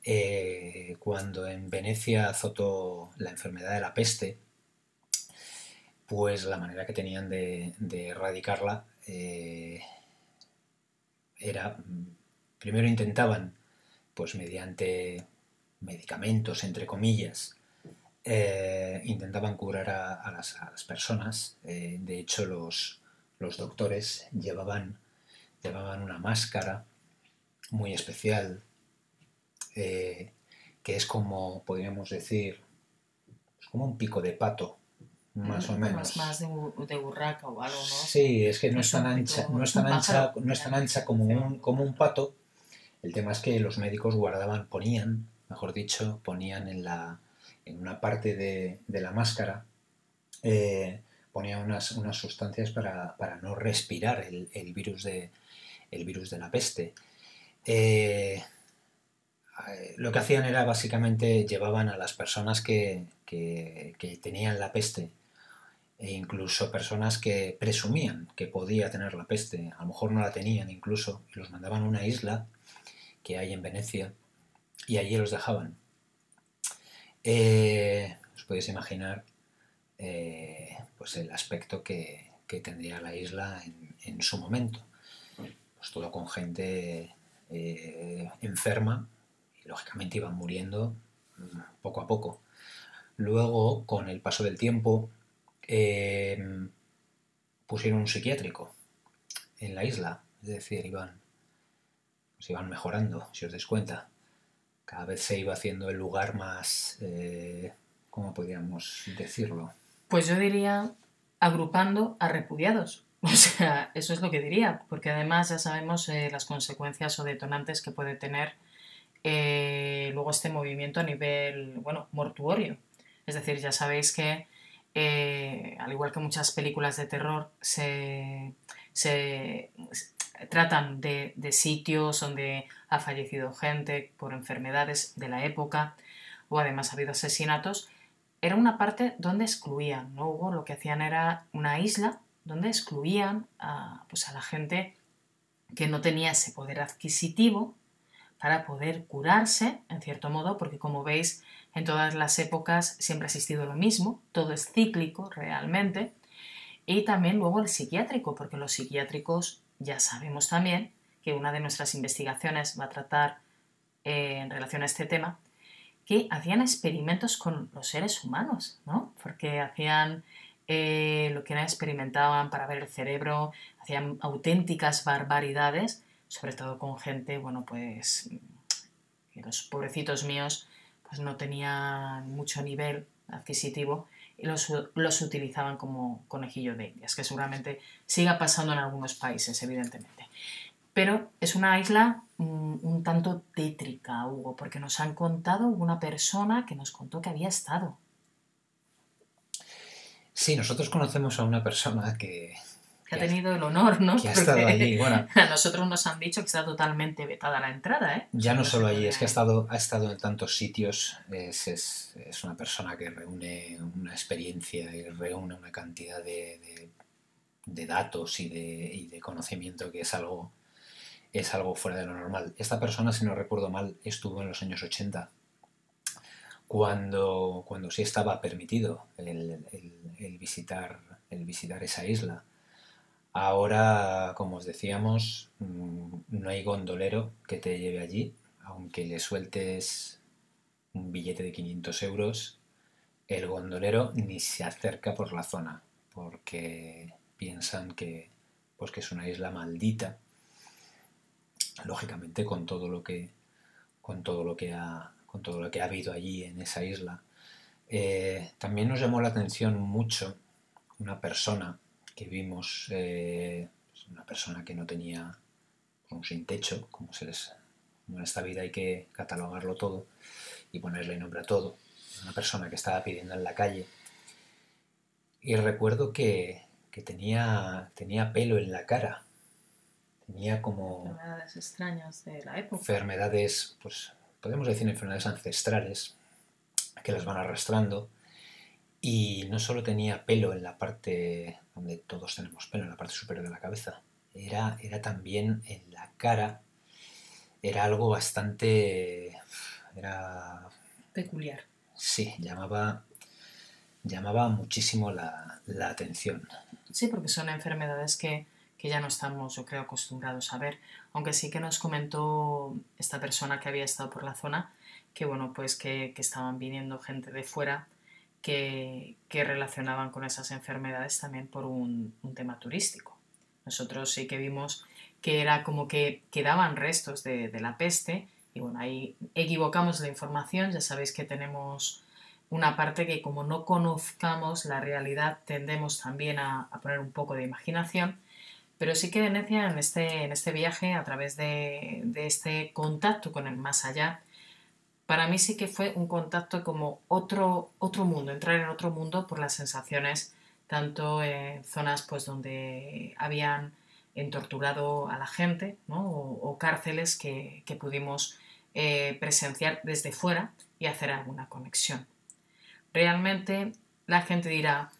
eh, cuando en Venecia azotó la enfermedad de la peste, pues la manera que tenían de erradicarla era, mm, primero intentaban, pues mediante medicamentos, entre comillas, eh, intentaban curar a, las, personas. Eh, de hecho, los, doctores llevaban, llevaban, una máscara muy especial, eh, que es como, podríamos decir, como un pico de pato más o menos. Más, de, burraca o algo, ¿no? Sí, es que no es tan ancha, no es ancha, no es ancha como un, como un pato. El tema es que los médicos guardaban, ponían, mejor dicho, ponían en la en una parte de, de la máscara, eh, ponían unas, sustancias para, para no respirar el, el, virus de, el virus de la peste. Eh, lo que hacían era básicamente llevaban a las personas que tenían la peste e incluso personas que presumían que podía tener la peste, a lo mejor no la tenían incluso, y los mandaban a una isla que hay en Venecia, y allí los dejaban. Eh, os podéis imaginar eh, pues el aspecto que, tendría la isla en, su momento. Pues todo con gente eh, enferma, y lógicamente iban muriendo mm, poco a poco. Luego, con el paso del tiempo, pusieron un psiquiátrico en la isla. Es decir, iban, se pues iban mejorando, si os des cuenta. Cada vez se iba haciendo el lugar más, eh, ¿cómo podríamos decirlo? Pues yo diría agrupando a repudiados. O sea, eso es lo que diría, porque además ya sabemos eh, las consecuencias o detonantes que puede tener eh, luego este movimiento a nivel, bueno, mortuorio. Es decir, ya sabéis que eh, al igual que muchas películas de terror, se, tratan de, sitios donde ha fallecido gente por enfermedades de la época o además ha habido asesinatos, era una parte donde excluían, ¿no? lo que hacían era una isla donde excluían pues a la gente que no tenía ese poder adquisitivo para poder curarse, en cierto modo, porque como veis, en todas las épocas siempre ha existido lo mismo, todo es cíclico realmente. Y también luego el psiquiátrico, porque los psiquiátricos ya sabemos también que una de nuestras investigaciones va a tratar eh, en relación a este tema, que hacían experimentos con los seres humanos, ¿no? Porque hacían eh, lo que experimentaban para ver el cerebro, hacían auténticas barbaridades, sobre todo con gente, bueno, pues los pobrecitos míos pues no tenían mucho nivel adquisitivo y los, utilizaban como conejillo de indias, que seguramente siga pasando en algunos países, evidentemente. Pero es una isla un, mm, un tanto tétrica, Hugo, porque nos han contado una persona que nos contó que había estado. Sí, nosotros conocemos a una persona que ha tenido el honor, ¿no? Que ha estado allí, A nosotros nos han dicho que está totalmente vetada la entrada, ¿eh? Ya no, solo allí, es que ha estado, ha estado en tantos sitios, es, una persona que reúne una experiencia y reúne una cantidad de, de, datos y de, y de, conocimiento que es algo, es algo fuera de lo normal. Esta persona, si no recuerdo mal, estuvo en los años 80 cuando, cuando sí estaba permitido el visitar, el visitar esa isla Ahora, como os decíamos, mm, no hay gondolero que te lleve allí, aunque le sueltes un billete de 500 euros, el gondolero ni se acerca por la zona, porque piensan que, pues es una isla maldita, lógicamente con todo lo que, con todo lo que, ha, con todo lo que ha habido allí en esa isla. Eh, también nos llamó la atención mucho una persona que vimos eh, pues, una persona que no tenía un sin techo, como se les como en esta vida hay que catalogarlo todo y ponerle nombre a todo, una persona que estaba pidiendo en la calle. Y recuerdo que, tenía, tenía pelo en la cara, tenía como... Enfermedades extrañas de Enfermedades, pues podemos decir enfermedades ancestrales, que las van arrastrando. Y no solo tenía pelo en la parte donde todos tenemos pelo en la parte superior de la cabeza, era, era también en la cara, era algo bastante... era... peculiar. Sí, llamaba, llamaba muchísimo la, la atención. Sí, porque son enfermedades que, ya no estamos, yo creo, acostumbrados a ver. Aunque sí que nos comentó esta persona que había estado por la zona que, bueno, pues que, que estaban viniendo gente de fuera que, relacionaban con esas enfermedades también por un, tema turístico. Nosotros sí que vimos que era como que quedaban restos de, la peste y bueno, ahí equivocamos la información, ya sabéis que tenemos una parte que como no conozcamos la realidad tendemos también a, poner un poco de imaginación, pero sí que Venecia en este, en este viaje, a través de, este contacto con el más allá, para mí sí que fue un contacto como otro, otro mundo, entrar en otro mundo por las sensaciones, tanto en zonas pues donde habían entorturado a la gente, o, cárceles que, pudimos eh, presenciar desde fuera y hacer alguna conexión. Realmente la gente dirá,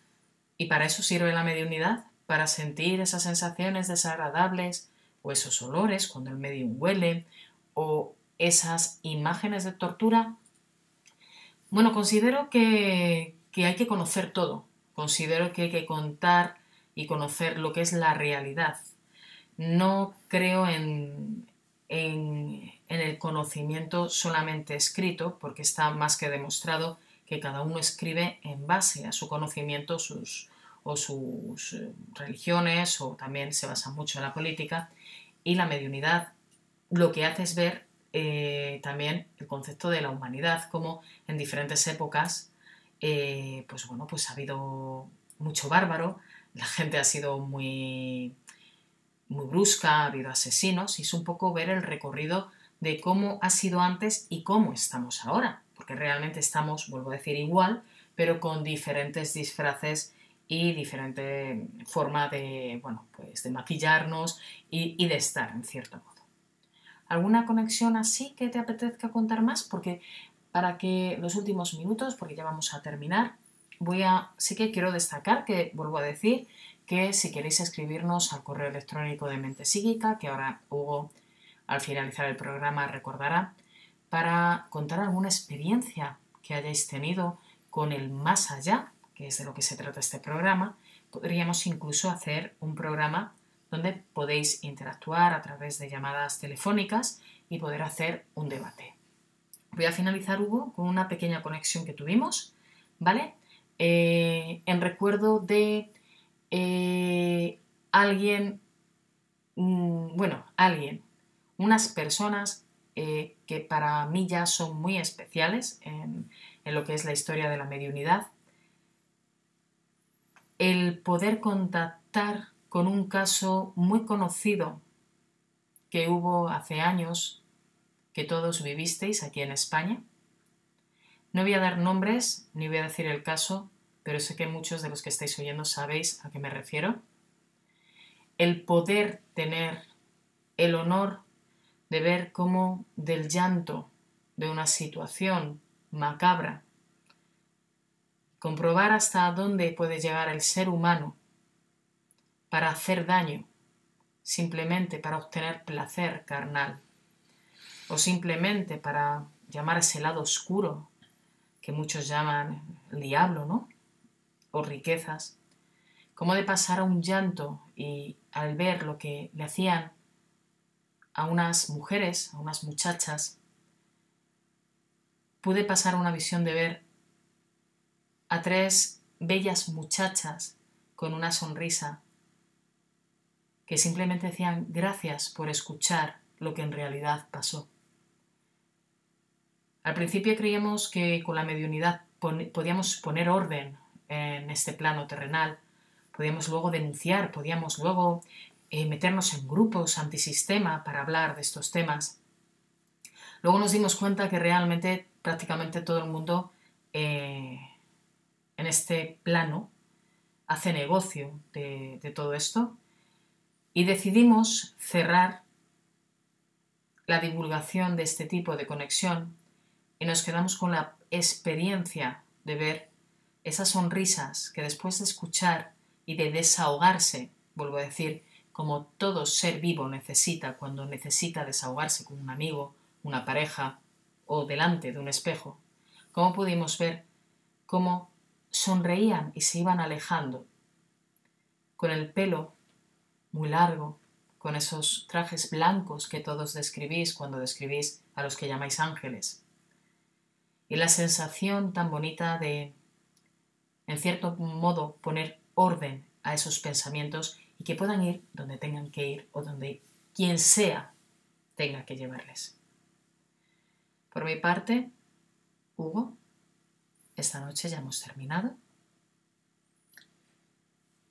¿y para eso sirve la mediunidad? Para sentir esas sensaciones desagradables o esos olores cuando el medium huele o esas imágenes de tortura? Bueno, considero que, hay que conocer todo. Considero que hay que contar y conocer lo que es la realidad. No creo en, el conocimiento solamente escrito, porque está más que demostrado que cada uno escribe en base a su conocimiento sus, o sus eh, religiones, o también se basa mucho en la política, y la mediunidad lo que hace es ver eh, también el concepto de la humanidad, como en diferentes épocas, eh, pues bueno, pues ha habido mucho bárbaro, la gente ha sido muy, muy brusca, ha habido asesinos, y es un poco ver el recorrido de cómo ha sido antes y cómo estamos ahora, porque realmente estamos, vuelvo a decir, igual, pero con diferentes disfraces y diferente forma de, bueno, pues de maquillarnos y, de estar, en cierto modo. ¿Alguna conexión así que te apetezca contar más? Porque para que los últimos minutos, porque ya vamos a terminar, voy a, sí que quiero destacar que vuelvo a decir que si queréis escribirnos al correo electrónico de Mente Psíquica, que ahora Hugo al finalizar el programa recordará, para contar alguna experiencia que hayáis tenido con el más allá, que es de lo que se trata este programa, podríamos incluso hacer un programa donde podéis interactuar a través de llamadas telefónicas y poder hacer un debate. Voy a finalizar, Hugo, con una pequeña conexión que tuvimos, ¿vale? Eh, en recuerdo de eh, alguien, mm, bueno, alguien, unas personas eh, que para mí ya son muy especiales en, en lo que es la historia de la mediunidad, el poder contactar con un caso muy conocido que hubo hace años que todos vivisteis aquí en España. No voy a dar nombres ni voy a decir el caso, pero sé que muchos de los que estáis oyendo sabéis a qué me refiero. El poder tener el honor de ver cómo del llanto de una situación macabra, comprobar hasta dónde puede llegar el ser humano para hacer daño, simplemente para obtener placer carnal, o simplemente para llamar ese lado oscuro que muchos llaman el diablo, ¿no? O riquezas. Como de pasar a un llanto y al ver lo que le hacían a unas mujeres, a unas muchachas, pude pasar una visión de ver a tres bellas muchachas con una sonrisa que simplemente decían gracias por escuchar lo que en realidad pasó. Al principio creíamos que con la mediunidad podíamos poner orden en este plano terrenal, podíamos luego denunciar, podíamos luego eh, meternos en grupos antisistema para hablar de estos temas. Luego nos dimos cuenta que realmente prácticamente todo el mundo eh, en este plano hace negocio de todo esto y decidimos cerrar la divulgación de este tipo de conexión y nos quedamos con la experiencia de ver esas sonrisas que después de escuchar y de desahogarse, vuelvo a decir, como todo ser vivo necesita cuando necesita desahogarse con un amigo, una pareja o delante de un espejo, cómo pudimos ver cómo sonreían y se iban alejando, con el pelo muy largo, con esos trajes blancos que todos describís cuando describís a los que llamáis ángeles. Y la sensación tan bonita de, en cierto modo, poner orden a esos pensamientos y que puedan ir donde tengan que ir o donde quien sea tenga que llevarles. Por mi parte, Hugo, esta noche ya hemos terminado.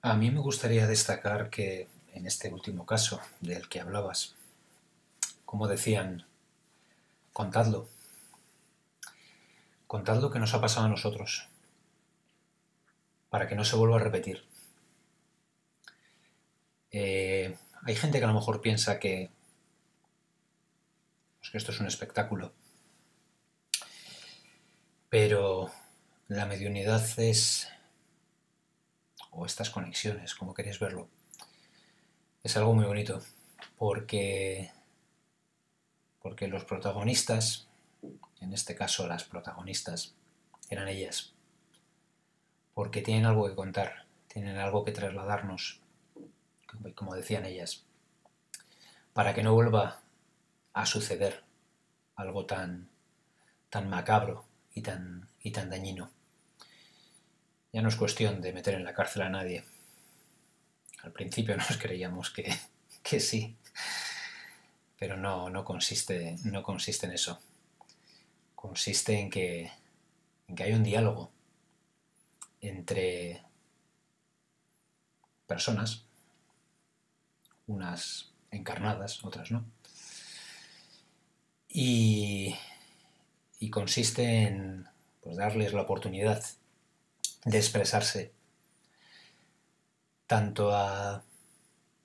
A mí me gustaría destacar que en este último caso del que hablabas, como decían, contadlo, lo que nos ha pasado a nosotros, para que no se vuelva a repetir. Eh, hay gente que a lo mejor piensa que, pues que esto es un espectáculo, pero la mediunidad es, o estas conexiones, como queréis verlo, es algo muy bonito, porque, porque los protagonistas, en este caso las protagonistas, eran ellas, porque tienen algo que contar, tienen algo que trasladarnos, como decían ellas, para que no vuelva a suceder algo tan, tan macabro y tan, y tan dañino. Ya no es cuestión de meter en la cárcel a nadie, al principio nos creíamos que, sí, pero no, no, consiste, no consiste en eso. Consiste en que, en hay un diálogo entre personas, unas encarnadas, otras no, y, consiste en pues, darles la oportunidad de expresarse tanto a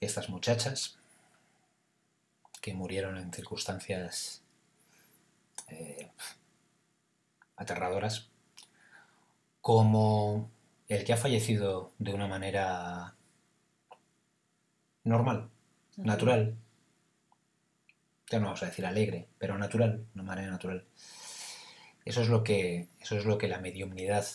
estas muchachas que murieron en circunstancias eh, aterradoras, como el que ha fallecido de una manera normal, natural, ya no vamos a decir alegre, pero natural, de una manera natural. Eso es lo que, eso es lo que la mediumnidad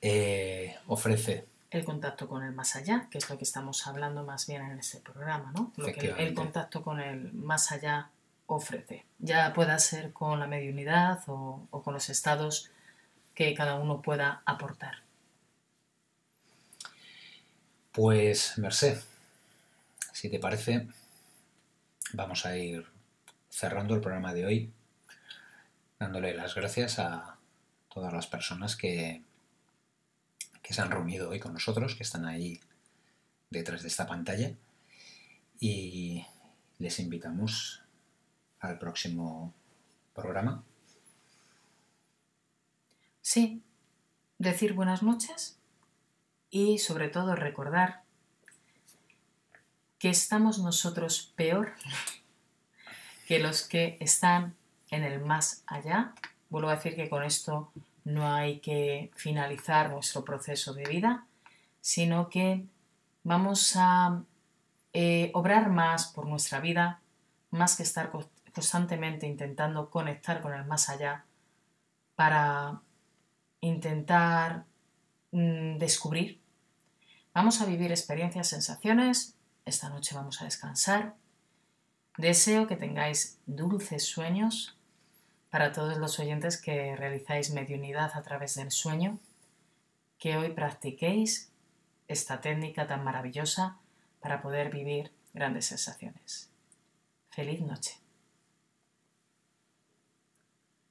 eh, ofrece el contacto con el más allá, que es lo que estamos hablando más bien en este programa, ¿no? Lo que el, contacto con el más allá ofrece. Ya pueda ser con la mediunidad o, o con los estados que cada uno pueda aportar. Pues, Merced, si te parece, vamos a ir cerrando el programa de hoy, dándole las gracias a todas las personas que que se han reunido hoy con nosotros, que están ahí detrás de esta pantalla. Y les invitamos al próximo programa. Sí, decir buenas noches y sobre todo recordar que estamos nosotros peor que los que están en el más allá. Vuelvo a decir que con esto no hay que finalizar nuestro proceso de vida, sino que vamos a eh, obrar más por nuestra vida, más que estar constantemente intentando conectar con el más allá para intentar mm, descubrir. Vamos a vivir experiencias, sensaciones. Esta noche vamos a descansar. Deseo que tengáis dulces sueños para todos los oyentes que realizáis mediunidad a través del sueño, que hoy practiquéis esta técnica tan maravillosa para poder vivir grandes sensaciones. Feliz noche.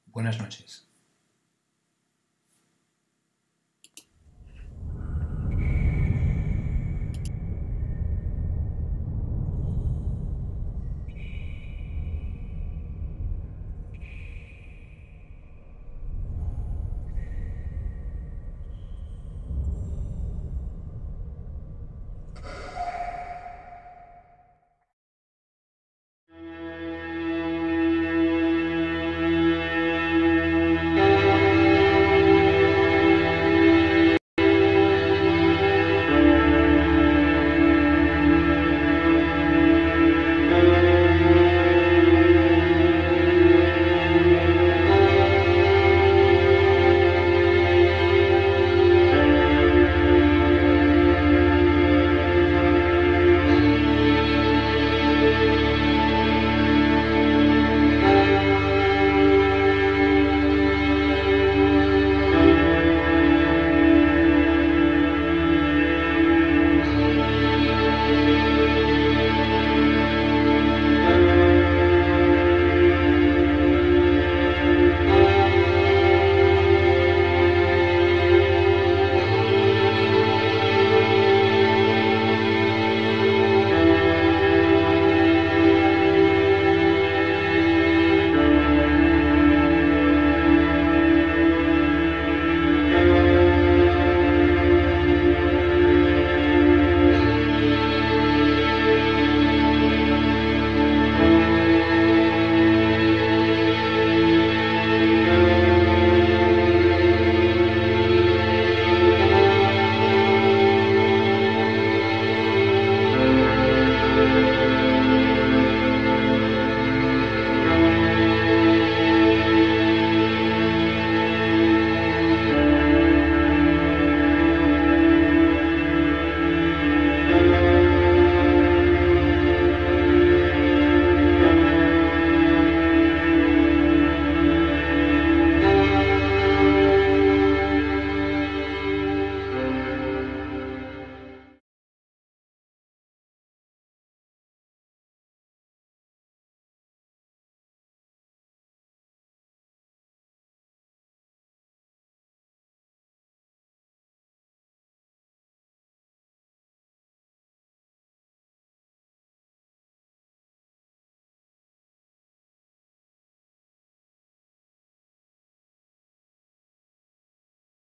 Buenas noches.